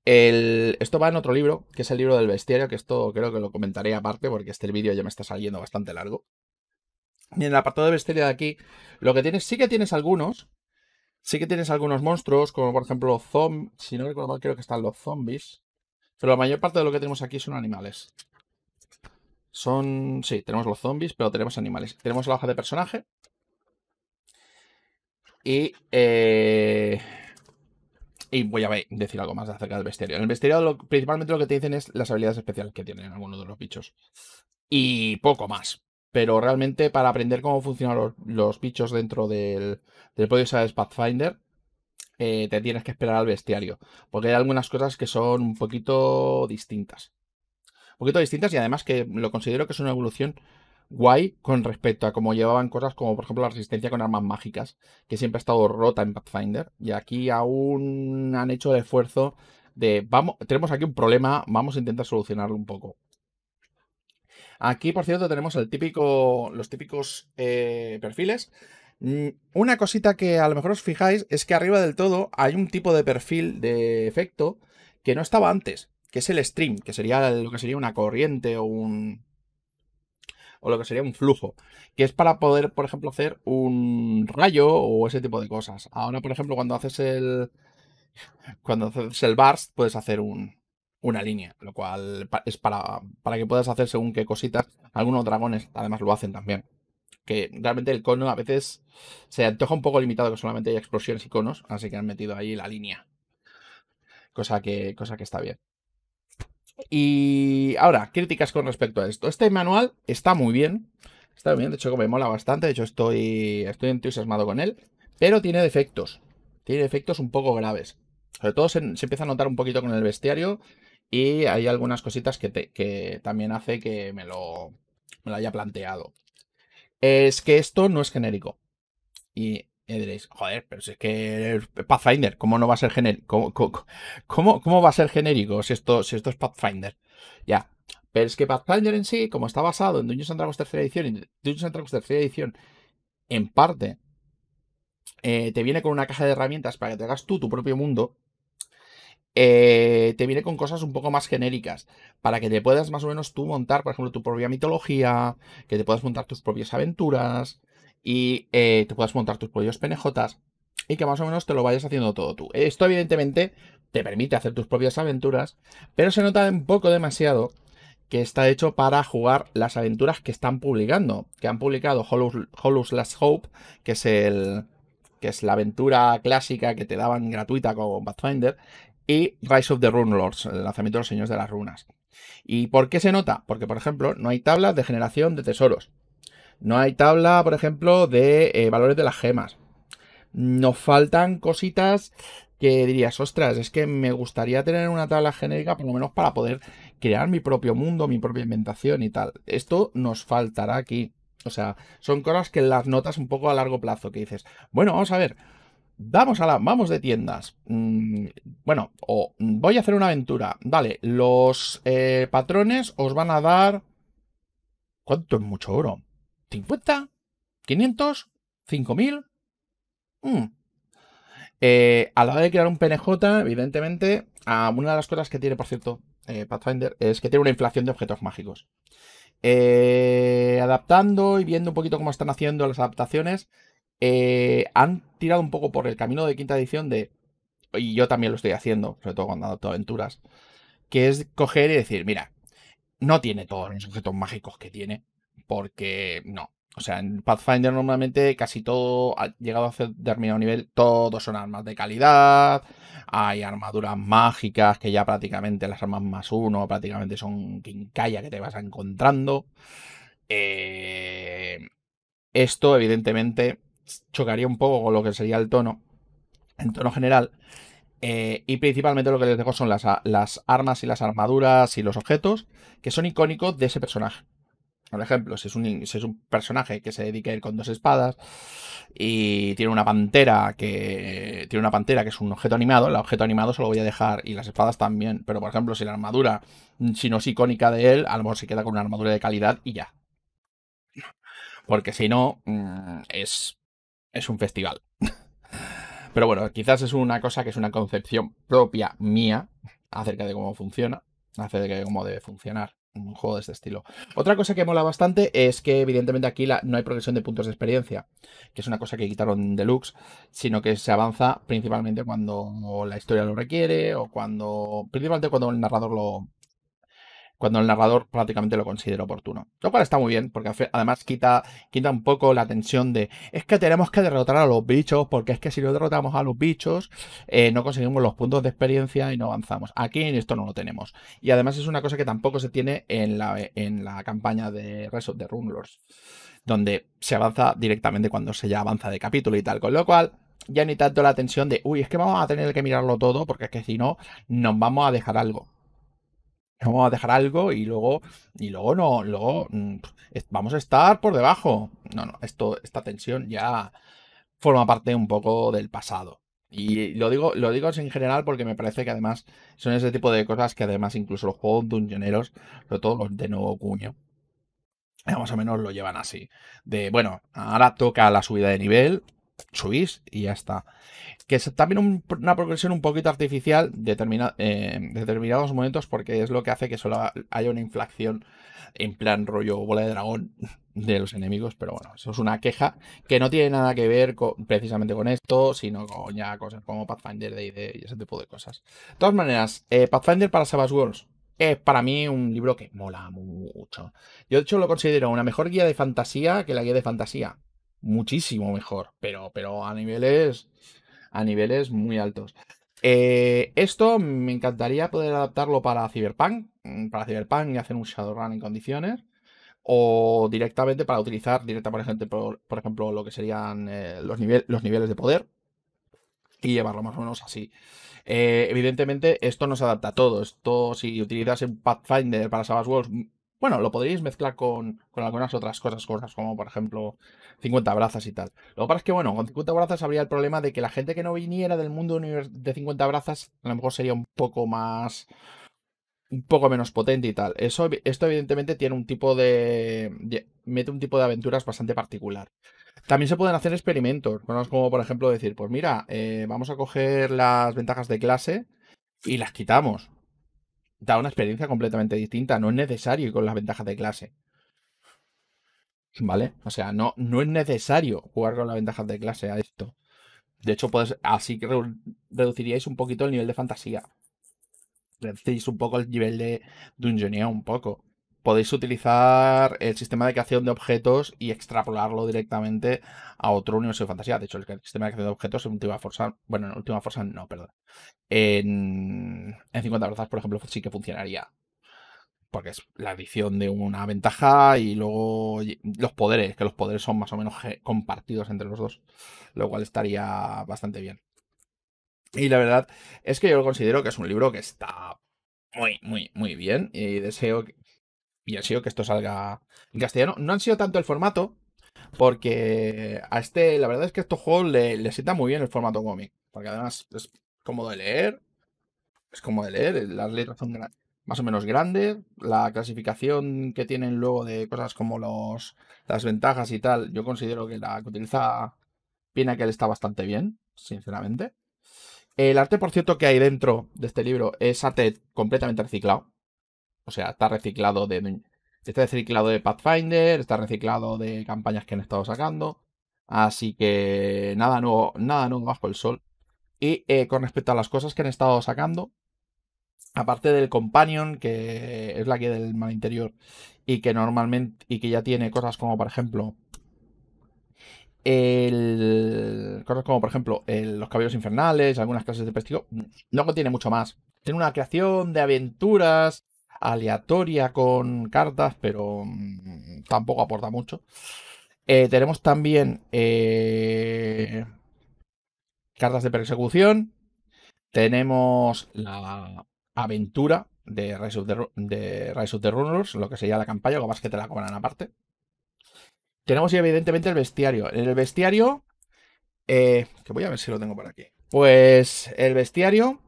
El, esto va en otro libro, que es el libro del bestiario, que esto creo que lo comentaré aparte, porque este vídeo ya me está saliendo bastante largo en el apartado de bestia de aquí, lo que tienes, sí que tienes algunos, sí que tienes algunos monstruos, como por ejemplo los zombies, si no recuerdo mal creo que están los zombies, pero la mayor parte de lo que tenemos aquí son animales. Son, sí, tenemos los zombies, pero tenemos animales. Tenemos la hoja de personaje. Y, eh, y voy a decir algo más acerca del bestiario. En el bestiario lo, principalmente lo que te dicen es las habilidades especiales que tienen algunos de los bichos. Y poco más. Pero realmente para aprender cómo funcionan los, bichos dentro del, del de Sales Pathfinder, eh, te tienes que esperar al bestiario. Porque hay algunas cosas que son un poquito distintas. Un poquito distintas y además que lo considero que es una evolución guay con respecto a cómo llevaban cosas como por ejemplo la resistencia con armas mágicas, que siempre ha estado rota en Pathfinder. Y aquí aún han hecho el esfuerzo de vamos, tenemos aquí un problema, vamos a intentar solucionarlo un poco. Aquí, por cierto, tenemos el típico, los típicos eh, perfiles. Mm, una cosita que a lo mejor os fijáis es que arriba del todo hay un tipo de perfil de efecto que no estaba antes, que es el stream, que sería lo que sería una corriente o un o lo que sería un flujo, que es para poder, por ejemplo, hacer un rayo o ese tipo de cosas. Ahora, por ejemplo, cuando haces el cuando haces el burst puedes hacer un una línea, lo cual es para, que puedas hacer según qué cositas. Algunos dragones además lo hacen también. Que realmente el cono a veces se antoja un poco limitado que solamente hay explosiones y conos, así que han metido ahí la línea. Cosa que, cosa que está bien. Y ahora, críticas con respecto a esto. Este manual está muy bien. Está bien, de hecho me mola bastante, de hecho estoy, estoy entusiasmado con él, pero tiene defectos. Tiene defectos un poco graves. Sobre todo se, se empieza a notar un poquito con el bestiario y hay algunas cositas que, también hace que me lo, haya planteado. Es que esto no es genérico. Y diréis, joder, pero si es que Pathfinder, ¿cómo no va a ser genérico? ¿Cómo, cómo, cómo, va a ser genérico si esto, si esto es Pathfinder? Ya. Pero es que Pathfinder en sí, como está basado en Dungeons and Dragons tercera edición y Dungeons and Dragons tercera edición, en parte, eh, te viene con una caja de herramientas para que te hagas tú tu propio mundo eh, te viene con cosas un poco más genéricas, para que te puedas más o menos tú montar, por ejemplo, tu propia mitología, que te puedas montar tus propias aventuras y eh, te puedas montar tus propios penejotas y que más o menos te lo vayas haciendo todo tú. Esto evidentemente te permite hacer tus propias aventuras, pero se nota un poco demasiado que está hecho para jugar las aventuras que están publicando, que han publicado Hollow's Last Hope, que es el, que es la aventura clásica que te daban gratuita con Pathfinder, y Rise of the Run Lords, el lanzamiento de los señores de las runas. ¿Y por qué se nota? Porque, por ejemplo, no hay tablas de generación de tesoros. No hay tabla, por ejemplo, de eh, valores de las gemas. Nos faltan cositas que dirías, ostras, es que me gustaría tener una tabla genérica por lo menos para poder crear mi propio mundo, mi propia inventación y tal. Esto nos faltará aquí. O sea, son cosas que las notas un poco a largo plazo, que dices, bueno, vamos a ver, Vamos a la, vamos de tiendas. Mm, bueno, o mm, voy a hacer una aventura. Vale, los eh, patrones os van a dar. ¿Cuánto es mucho oro? ¿50? ¿500? ¿5000? a la hora de crear un PNJ, evidentemente, ah, una de las cosas que tiene, por cierto, eh, Pathfinder, es que tiene una inflación de objetos mágicos. Eh, adaptando y viendo un poquito cómo están haciendo las adaptaciones, eh, han tirado un poco por el camino de quinta edición de, y yo también lo estoy haciendo, sobre todo cuando adopto aventuras, que es coger y decir, mira, no tiene todos los objetos mágicos que tiene, porque no. O sea, en Pathfinder normalmente casi todo, ha llegado a determinado nivel, todos son armas de calidad, hay armaduras mágicas que ya prácticamente las armas más uno prácticamente son quincalla que te vas encontrando. Eh, esto evidentemente chocaría un poco con lo que sería el tono, en tono general. Eh, y principalmente lo que les dejo son las, armas y las armaduras y los objetos que son icónicos de ese personaje. Por ejemplo, si es, un, es un personaje que se dedica a ir con dos espadas y tiene una pantera que tiene una pantera que es un objeto animado, el objeto animado se lo voy a dejar y las espadas también. Pero por ejemplo, si la armadura, si no es icónica de él, a lo mejor se queda con una armadura de calidad y ya. Porque si no, mm, es es un festival. Pero bueno, quizás es una cosa que es una concepción propia mía acerca de cómo funciona, acerca de cómo debe funcionar un juego de este estilo. Otra cosa que mola bastante es que evidentemente aquí no hay progresión de puntos de experiencia, que es una cosa que quitaron deluxe, sino que se avanza principalmente cuando la historia lo requiere o cuando principalmente cuando el narrador lo, cuando el narrador prácticamente lo considera oportuno. Lo cual está muy bien, porque además quita, quita un poco la tensión de es que tenemos que derrotar a los bichos, porque es que si no derrotamos a los bichos, eh, no conseguimos los puntos de experiencia y no avanzamos. Aquí en esto no lo tenemos. Y además es una cosa que tampoco se tiene en la, en la campaña de Resort de Runlords, donde se avanza directamente cuando se ya avanza de capítulo y tal, con lo cual ya ni tanto la tensión de, uy, es que vamos a tener que mirarlo todo, porque es que si no, nos vamos a dejar algo vamos a dejar algo y luego, y luego no, luego mm, vamos a estar por debajo. No, no, esto, esta tensión ya forma parte un poco del pasado. Y lo digo, lo digo en general porque me parece que además son ese tipo de cosas que además incluso los juegos dungeoneros, sobre todo los de nuevo cuño, eh, más o menos lo llevan así. De bueno, ahora toca la subida de nivel, subís y ya está. Que es también una progresión un poquito artificial en eh, determinados momentos porque es lo que hace que solo haya una inflación en plan rollo bola de dragón de los enemigos, pero bueno, eso es una queja que no tiene nada que ver precisamente con esto, sino con ya cosas como Pathfinder y ese tipo de cosas. De todas maneras, eh, Pathfinder para Savage Worlds es para mí un libro que mola mucho. Yo de hecho lo considero una mejor guía de fantasía que la guía de fantasía muchísimo mejor, pero, pero a niveles a niveles muy altos. Eh, esto me encantaría poder adaptarlo para Cyberpunk, mm, para Cyberpunk y hacer un Shadowrun en condiciones, o directamente para utilizar directamente por ejemplo, por, ejemplo lo que serían eh, los, niveles los niveles de poder y llevarlo más o menos así. Eh, evidentemente, esto no se adapta a todo. Esto, si utilizas un Pathfinder para Savage Worlds bueno, lo podríais mezclar con, algunas otras cosas, cosas como por ejemplo 50 brazas y tal. Lo que pasa es que, bueno, con 50 brazas habría el problema de que la gente que no viniera del mundo de 50 brazas a lo mejor sería un poco más. un poco menos potente y tal. Eso, esto, evidentemente, tiene un tipo de, mete un tipo de aventuras bastante particular. También se pueden hacer experimentos, como por ejemplo decir, pues mira, eh, vamos a coger las ventajas de clase y las quitamos da una experiencia completamente distinta. No es necesario ir con las ventajas de clase. ¿Vale? O sea, no, no es necesario jugar con las ventajas de clase a esto. De hecho, pues, así que reduciríais un poquito el nivel de fantasía. Reduciríais un poco el nivel de dungeonía, un poco podéis utilizar el sistema de creación de objetos y extrapolarlo directamente a otro universo de fantasía. De hecho, el sistema de creación de objetos en Última Forza, bueno, en Última Forza no, perdón. En, 50 brazas, por ejemplo, sí que funcionaría. Porque es la adición de una ventaja y luego los poderes, que los poderes son más o menos compartidos entre los dos, lo cual estaría bastante bien. Y la verdad es que yo lo considero que es un libro que está muy, muy, muy bien. Y deseo y han sido que esto salga en castellano. No han sido tanto el formato, porque a este, la verdad es que a estos juegos le, sienta muy bien el formato cómic, porque además es cómodo de leer, es cómodo de leer, eh, las letras son más o menos grandes, la clasificación que tienen luego de cosas como los, las ventajas y tal, yo considero que la que utiliza le está bastante bien, sinceramente. El arte, por cierto, que hay dentro de este libro es arte completamente reciclado. O sea, está reciclado de. Está reciclado de Pathfinder, está reciclado de campañas que han estado sacando. Así que nada nuevo, nada nuevo bajo el sol. Y eh, con respecto a las cosas que han estado sacando, aparte del Companion, que es la que del mal interior, y que normalmente. y que ya tiene cosas como, por ejemplo. El, cosas como, por ejemplo, los caballos infernales, algunas clases de prestigio. No contiene mucho más. Tiene una creación de aventuras aleatoria con cartas, pero mm, tampoco aporta mucho. Eh, tenemos también eh, cartas de persecución. Tenemos la aventura de Rise of the, de Rise Runners, lo que sería la campaña, lo más que te la cobran aparte. Tenemos evidentemente el bestiario. En el bestiario, eh, que voy a ver si lo tengo por aquí. Pues el bestiario,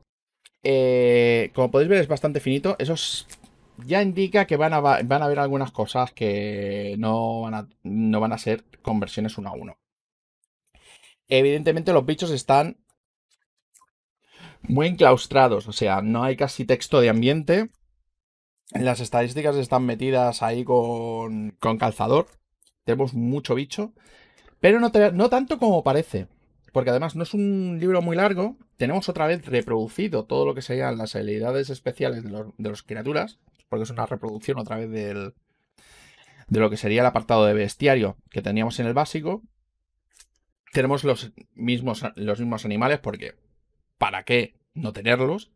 como podéis ver, es bastante finito. Esos ya indica que van a, van a haber algunas cosas que no van a, no van a ser conversiones uno a uno. Evidentemente los bichos están muy enclaustrados, o sea, no hay casi texto de ambiente. Las estadísticas están metidas ahí con, con calzador. Tenemos mucho bicho, pero no, no tanto como parece porque además no es un libro muy largo, tenemos otra vez reproducido todo lo que serían las habilidades especiales de, los, de las criaturas, porque es una reproducción otra vez de lo que sería el apartado de bestiario que teníamos en el básico. Tenemos los mismos, los mismos animales porque ¿para qué no tenerlos?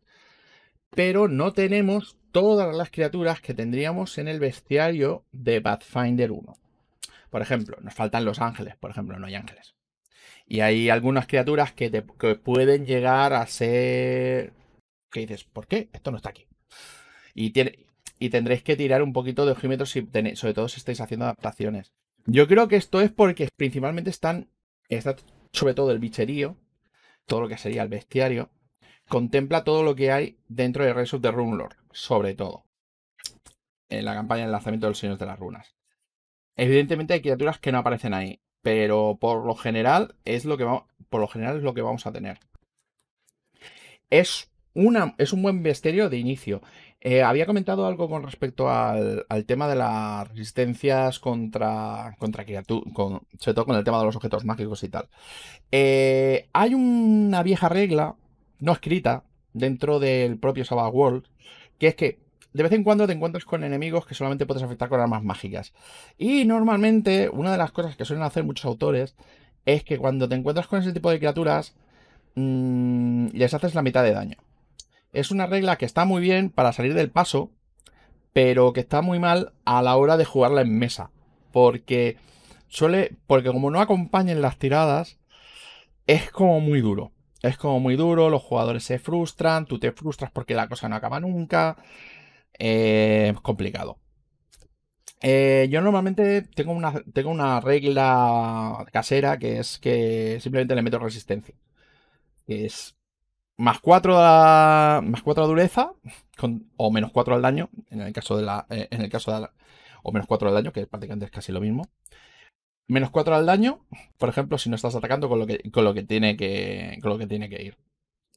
Pero no tenemos todas las criaturas que tendríamos en el bestiario de Pathfinder 1. Por ejemplo, nos faltan los ángeles, por ejemplo, no hay ángeles. Y hay algunas criaturas que, que pueden llegar a ser... ¿Qué dices? ¿Por qué? Esto no está aquí. Y tiene, y tendréis que tirar un poquito de ojímetro, sobre todo si estáis haciendo adaptaciones. Yo creo que esto es porque principalmente están, está sobre todo el bicherío, todo lo que sería el bestiario, contempla todo lo que hay dentro de Rise de the Runelord, sobre todo, en la campaña de lanzamiento de los señores de las Runas. Evidentemente hay criaturas que no aparecen ahí, pero por lo general es lo que vamos, por lo general es lo que vamos a tener. Es, una, es un buen bestiario de inicio. Eh, había comentado algo con respecto al, tema de las resistencias contra, contra criaturas, sobre todo con el tema de los objetos mágicos y tal. Eh, hay una vieja regla, no escrita, dentro del propio Savage World, que es que de vez en cuando te encuentras con enemigos que solamente puedes afectar con armas mágicas. Y normalmente, una de las cosas que suelen hacer muchos autores es que cuando te encuentras con ese tipo de criaturas, mm, les haces la mitad de daño es una regla que está muy bien para salir del paso, pero que está muy mal a la hora de jugarla en mesa. Porque suele. Porque como no acompañen las tiradas, es como muy duro. Es como muy duro, los jugadores se frustran, tú te frustras porque la cosa no acaba nunca. Eh, es complicado. Eh, yo normalmente tengo una, tengo una regla casera que es que simplemente le meto resistencia. Que es más 4 a, más 4 dureza o menos 4 al daño, en el caso de la, eh, en el caso de o menos 4 al daño, que prácticamente es casi lo mismo. Menos 4 al daño, por ejemplo, si no estás atacando con lo que, con lo que, tiene, que, con lo que tiene que ir.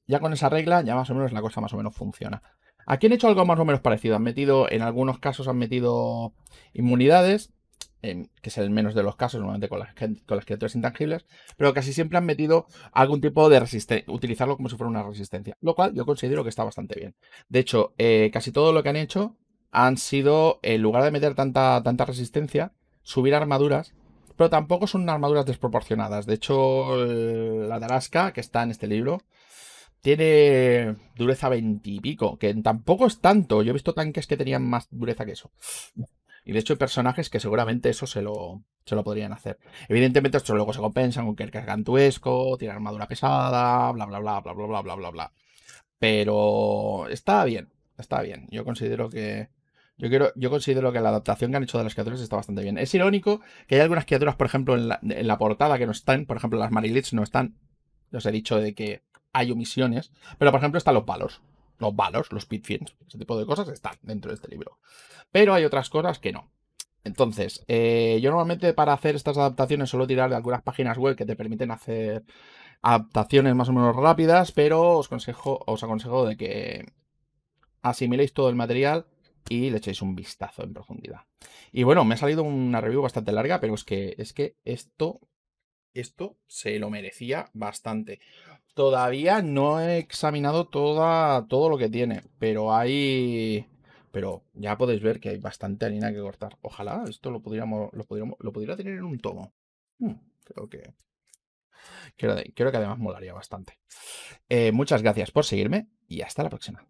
Ya con esa regla, ya más o menos la cosa más o menos funciona. Aquí han hecho algo más o menos parecido. Han metido, en algunos casos han metido inmunidades, que es el menos de los casos normalmente con las, con criaturas intangibles, pero casi siempre han metido algún tipo de resistencia, utilizarlo como si fuera una resistencia, lo cual yo considero que está bastante bien. De hecho, eh, casi todo lo que han hecho han sido, en lugar de meter tanta, tanta resistencia, subir armaduras, pero tampoco son armaduras desproporcionadas. De hecho, la tarasca que está en este libro, tiene dureza 20 y pico, que tampoco es tanto. Yo he visto tanques que tenían más dureza que eso. Y de hecho hay personajes que seguramente eso se lo, se lo podrían hacer. Evidentemente estos luego se compensan con que el gargantuesco, tiene armadura pesada, bla, bla, bla, bla, bla, bla, bla, bla, Pero está bien, está bien. Yo considero que... Yo, quiero, yo considero que la adaptación que han hecho de las criaturas está bastante bien. Es irónico que hay algunas criaturas, por ejemplo, en la, portada que no están. Por ejemplo, las Marilits no están. Os he dicho de que hay omisiones. Pero, por ejemplo, están los palos los valores, los pitfins, ese tipo de cosas están dentro de este libro. Pero hay otras cosas que no. Entonces, eh, yo normalmente para hacer estas adaptaciones suelo tirar de algunas páginas web que te permiten hacer adaptaciones más o menos rápidas, pero os, os aconsejo de que asimiléis todo el material y le echéis un vistazo en profundidad. Y bueno, me ha salido una review bastante larga, pero es que, es que esto esto se lo merecía bastante. Todavía no he examinado toda, todo lo que tiene, pero hay... Pero ya podéis ver que hay bastante harina que cortar. Ojalá esto lo pudiéramos, lo pudiéramos, lo pudiera tener en un tomo. Mm, creo que Creo, que además molaría bastante. Eh, muchas gracias por seguirme y hasta la próxima.